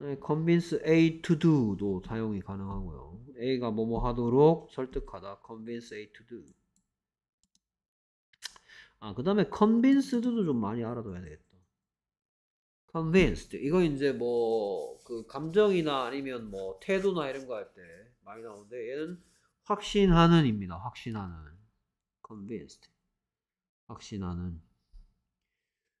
네, convince A to do도 사용이 가능하고요. A가 뭐뭐 하도록 설득하다 convince A to do 아그 다음에 convinced도 좀 많이 알아둬야 되겠다 convinced 이거 이제 뭐 그 감정이나 아니면 뭐 태도나 이런 거 할 때 많이 나오는데 얘는 확신하는 입니다 확신하는 convinced 확신하는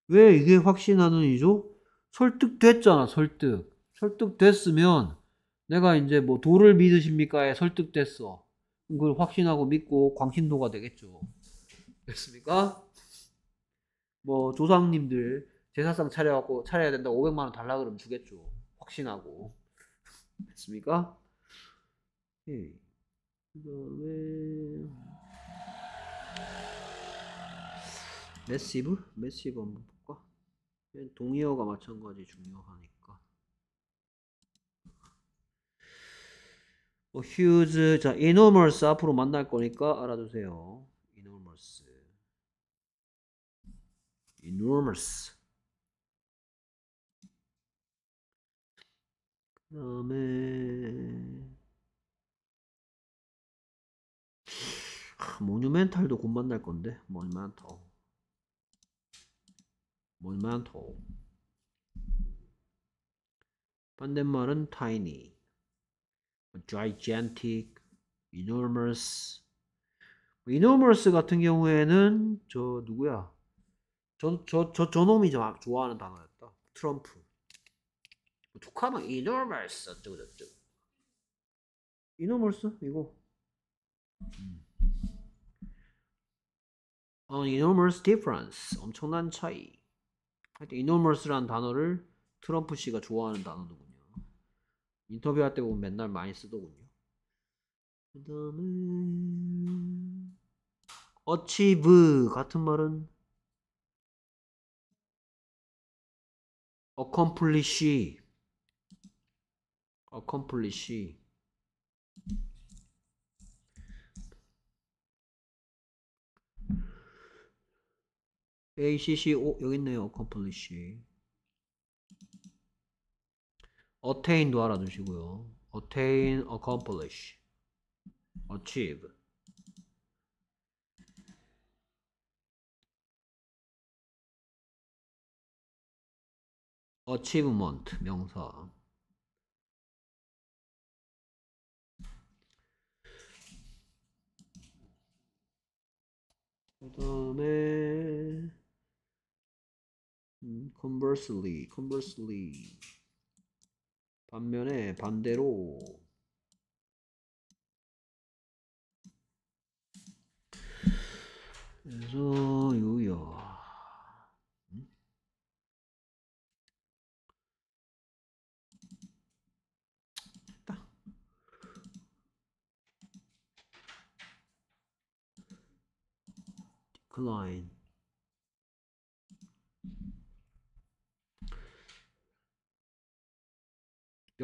왜 이게 확신하는 이죠? 설득됐잖아 설득 설득됐으면 내가 이제 뭐 도를 믿으십니까에 설득됐어. 그걸 확신하고 믿고 광신도가 되겠죠. 됐습니까? 뭐 조상님들 제사상 차려갖고 차려야 된다 500만 원 달라 그러면 주겠죠. 확신하고 됐습니까? 예. 그다음에 메시브 메시브 한번 볼까? 동의어가 마찬가지 중요하니까. 뭐 huge 자 enormous 앞으로 만날 거니까 알아두세요. enormous enormous 그다음에 모뉴멘탈도 곧 만날 건데 모뉴멘탈 모뉴멘탈 반대말은 tiny gigantic, enormous. enormous 같은 경우에는 저 누구야? 저저저 저놈이 저 좋아하는 단어였다. 트럼프. 툭하면 enormous 어쩌고 저쩌고. enormous 이거. 음. An enormous difference 엄청난 차이. 하여튼 enormous라는 단어를 트럼프 씨가 좋아하는 단어는 인터뷰할 때 보면 맨날 많이 쓰더군요. 그 다음에 achieve 같은 말은 accomplish accomplish ACC 오 여기 있네요 accomplish attain도 알아두시고요. attain, accomplish, achieve. achievement 명사 그 다음에 conversely conversely 반면에 반대로 그래서 유여 decline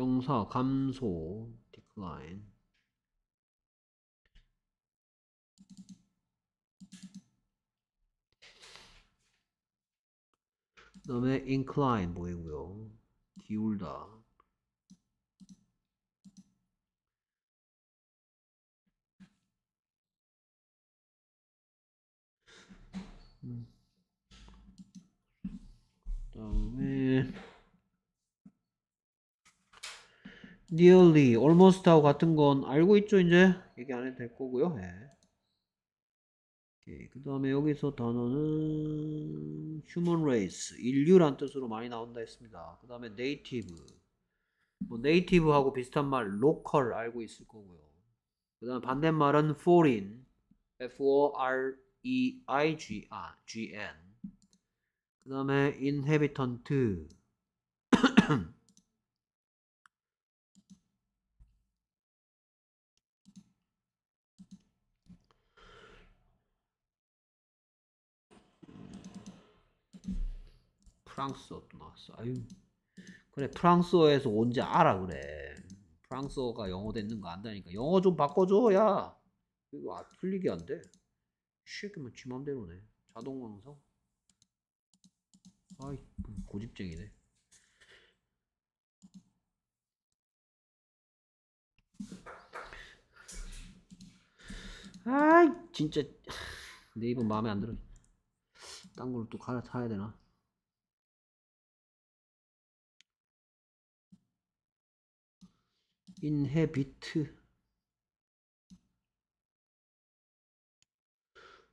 명사 감소 decline 그 다음에 incline 보이고요 기울다 음. 그 다음에 nearly, almost하고 같은 건 알고 있죠 이제 얘기 안 해도 될 거고요. 예. 그 다음에 여기서 단어는 human race, 인류란 뜻으로 많이 나온다 했습니다. 그 다음에 native, 뭐 native하고 비슷한 말 local 알고 있을 거고요. 그 다음에 반대말은 foreign, f-o-r-e-i-g-n. 그 다음에 inhabitant 그 프랑스어 또 나왔어. 아유. 그래, 프랑스어에서 온지 알아, 그래. 프랑스어가 영어 됐는 거 안다니까. 영어 좀 바꿔줘, 야. 이거 아, 틀리게 안 돼. 쉬게만 뭐 지 맘대로네. 자동 완성. 아이, 뭐 고집쟁이네. 아이, 진짜. 네이버 마음에 안 들어. 딴 걸로 또 갈아타야 되나? 인헤비트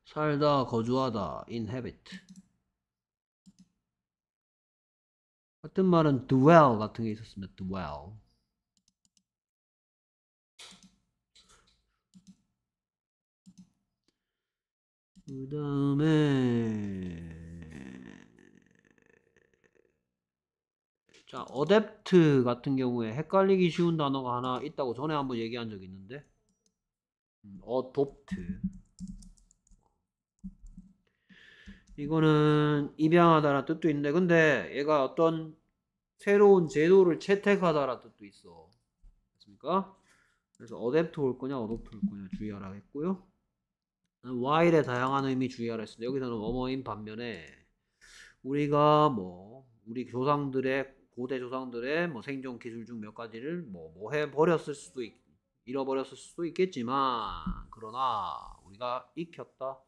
살다 거주하다 inhabit 같은 말은 dwell 같은 게 있었습니다 dwell 그 다음에 자, 어댑트 같은 경우에 헷갈리기 쉬운 단어가 하나 있다고 전에 한번 얘기한 적이 있는데 어댑트 음, 이거는 입양하다라는 뜻도 있는데 근데 얘가 어떤 새로운 제도를 채택하다라는 뜻도 있어 맞습니까? 그래서 어댑트 올 거냐 어댑트 올 거냐 주의하라 했고요 와일의 다양한 의미 주의하라 했습니다 여기서는 어머인 반면에 우리가 뭐 우리 조상들의 고대 조상들의 뭐 생존 기술 중 몇 가지를 뭐, 뭐, 해버렸을 수도 있, 잃어버렸을 수도 있겠지만, 그러나 우리가 익혔다.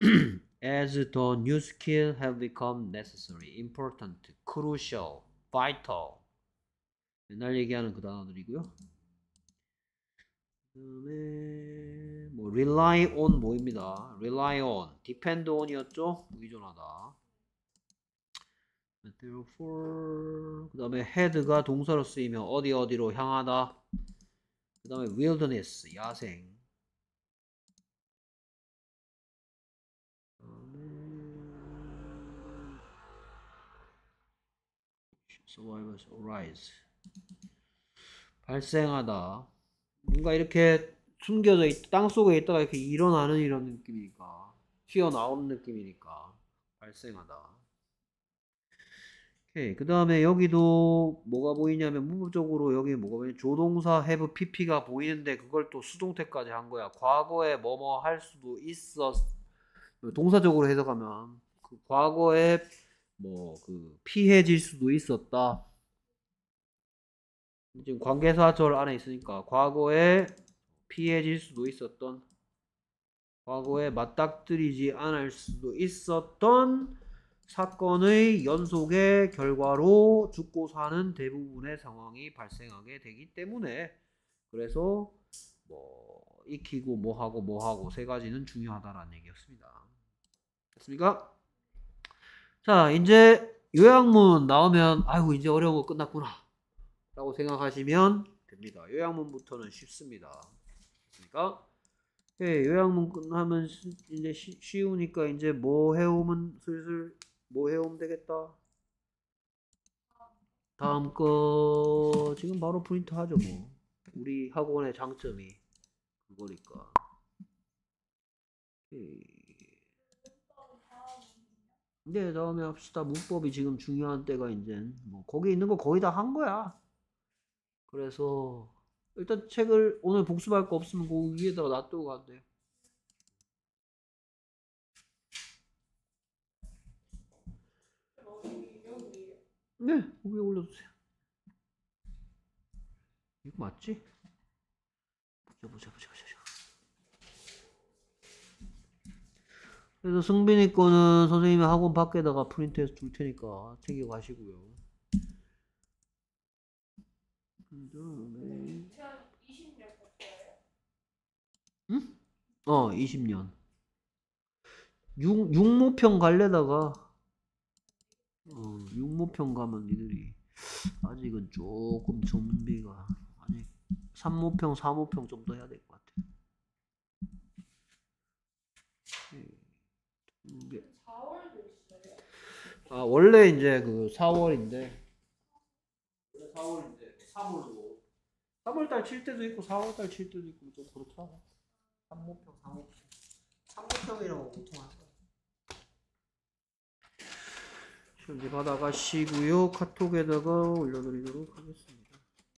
As the new skill have become necessary, important, crucial, vital. 맨날 얘기하는 그 단어들이고요. 그다음에 뭐 rely on 뭐입니다. rely on, depend on이었죠. 의존하다. t e r e f o r 그 다음에 head가 동사로 쓰이면 어디 어디로 향하다 그 다음에 wilderness 야생 survivors arise 발생하다 뭔가 이렇게 숨겨져 있, 땅속에 있다가 이렇게 일어나는 이런 느낌이니까 튀어나오는 느낌이니까 발생하다 오케이. 그 다음에 여기도 뭐가 보이냐면 문법적으로 여기 뭐가 보이냐 조동사 have pp가 보이는데 그걸 또 수동태까지 한 거야. 과거에 뭐뭐 할 수도 있었. 동사적으로 해석하면 그 과거에 뭐 그 피해질 수도 있었다. 지금 관계사절 안에 있으니까 과거에 피해질 수도 있었던 과거에 맞닥뜨리지 않을 수도 있었던 사건의 연속의 결과로 죽고 사는 대부분의 상황이 발생하게 되기 때문에 그래서 뭐 익히고 뭐하고 뭐하고 세 가지는 중요하다라는 얘기였습니다. 됐습니까? 자 이제 요약문 나오면 아이고 이제 어려운 거 끝났구나 라고 생각하시면 됩니다. 요약문부터는 쉽습니다. 됐습니까? 예, 요약문 끝나면 이제 쉬우니까 이제 뭐 해오면 슬슬 뭐 해오면 되겠다? 다음 거 지금 바로 프린트 하죠 뭐 우리 학원의 장점이 그거니까 네 다음에 합시다 문법이 지금 중요한 때가 이젠 뭐 거기 있는 거 거의 다 한 거야 그래서 일단 책을 오늘 복습할 거 없으면 거기에다가 그 놔두고 가도 돼요 네, 위에 올려주세요. 이거 맞지? 보자, 보자, 보자, 보자. 그래서 승빈이 거는 선생님이 학원 밖에다가 프린트해서 줄 테니까 챙겨 가시고요. 음, 응? 어, 20년. 6, 육모평 갈래다가 어, 육모평 가면 니들이 아직은 조금 준비가 아니 3모평, 4모평 좀 더 해야 될 것 같아. 예, 이게 아 원래 이제 그 4월인데 원래 4월인데 3월로 3월달 칠 때도 있고 4월달 칠 때도 있고 좀 그렇더라고. 평 4모평. 3모평이라고 보통 하죠. 시험지 받아가 시고요. 카톡에다가 올려드리도록 하겠습니다.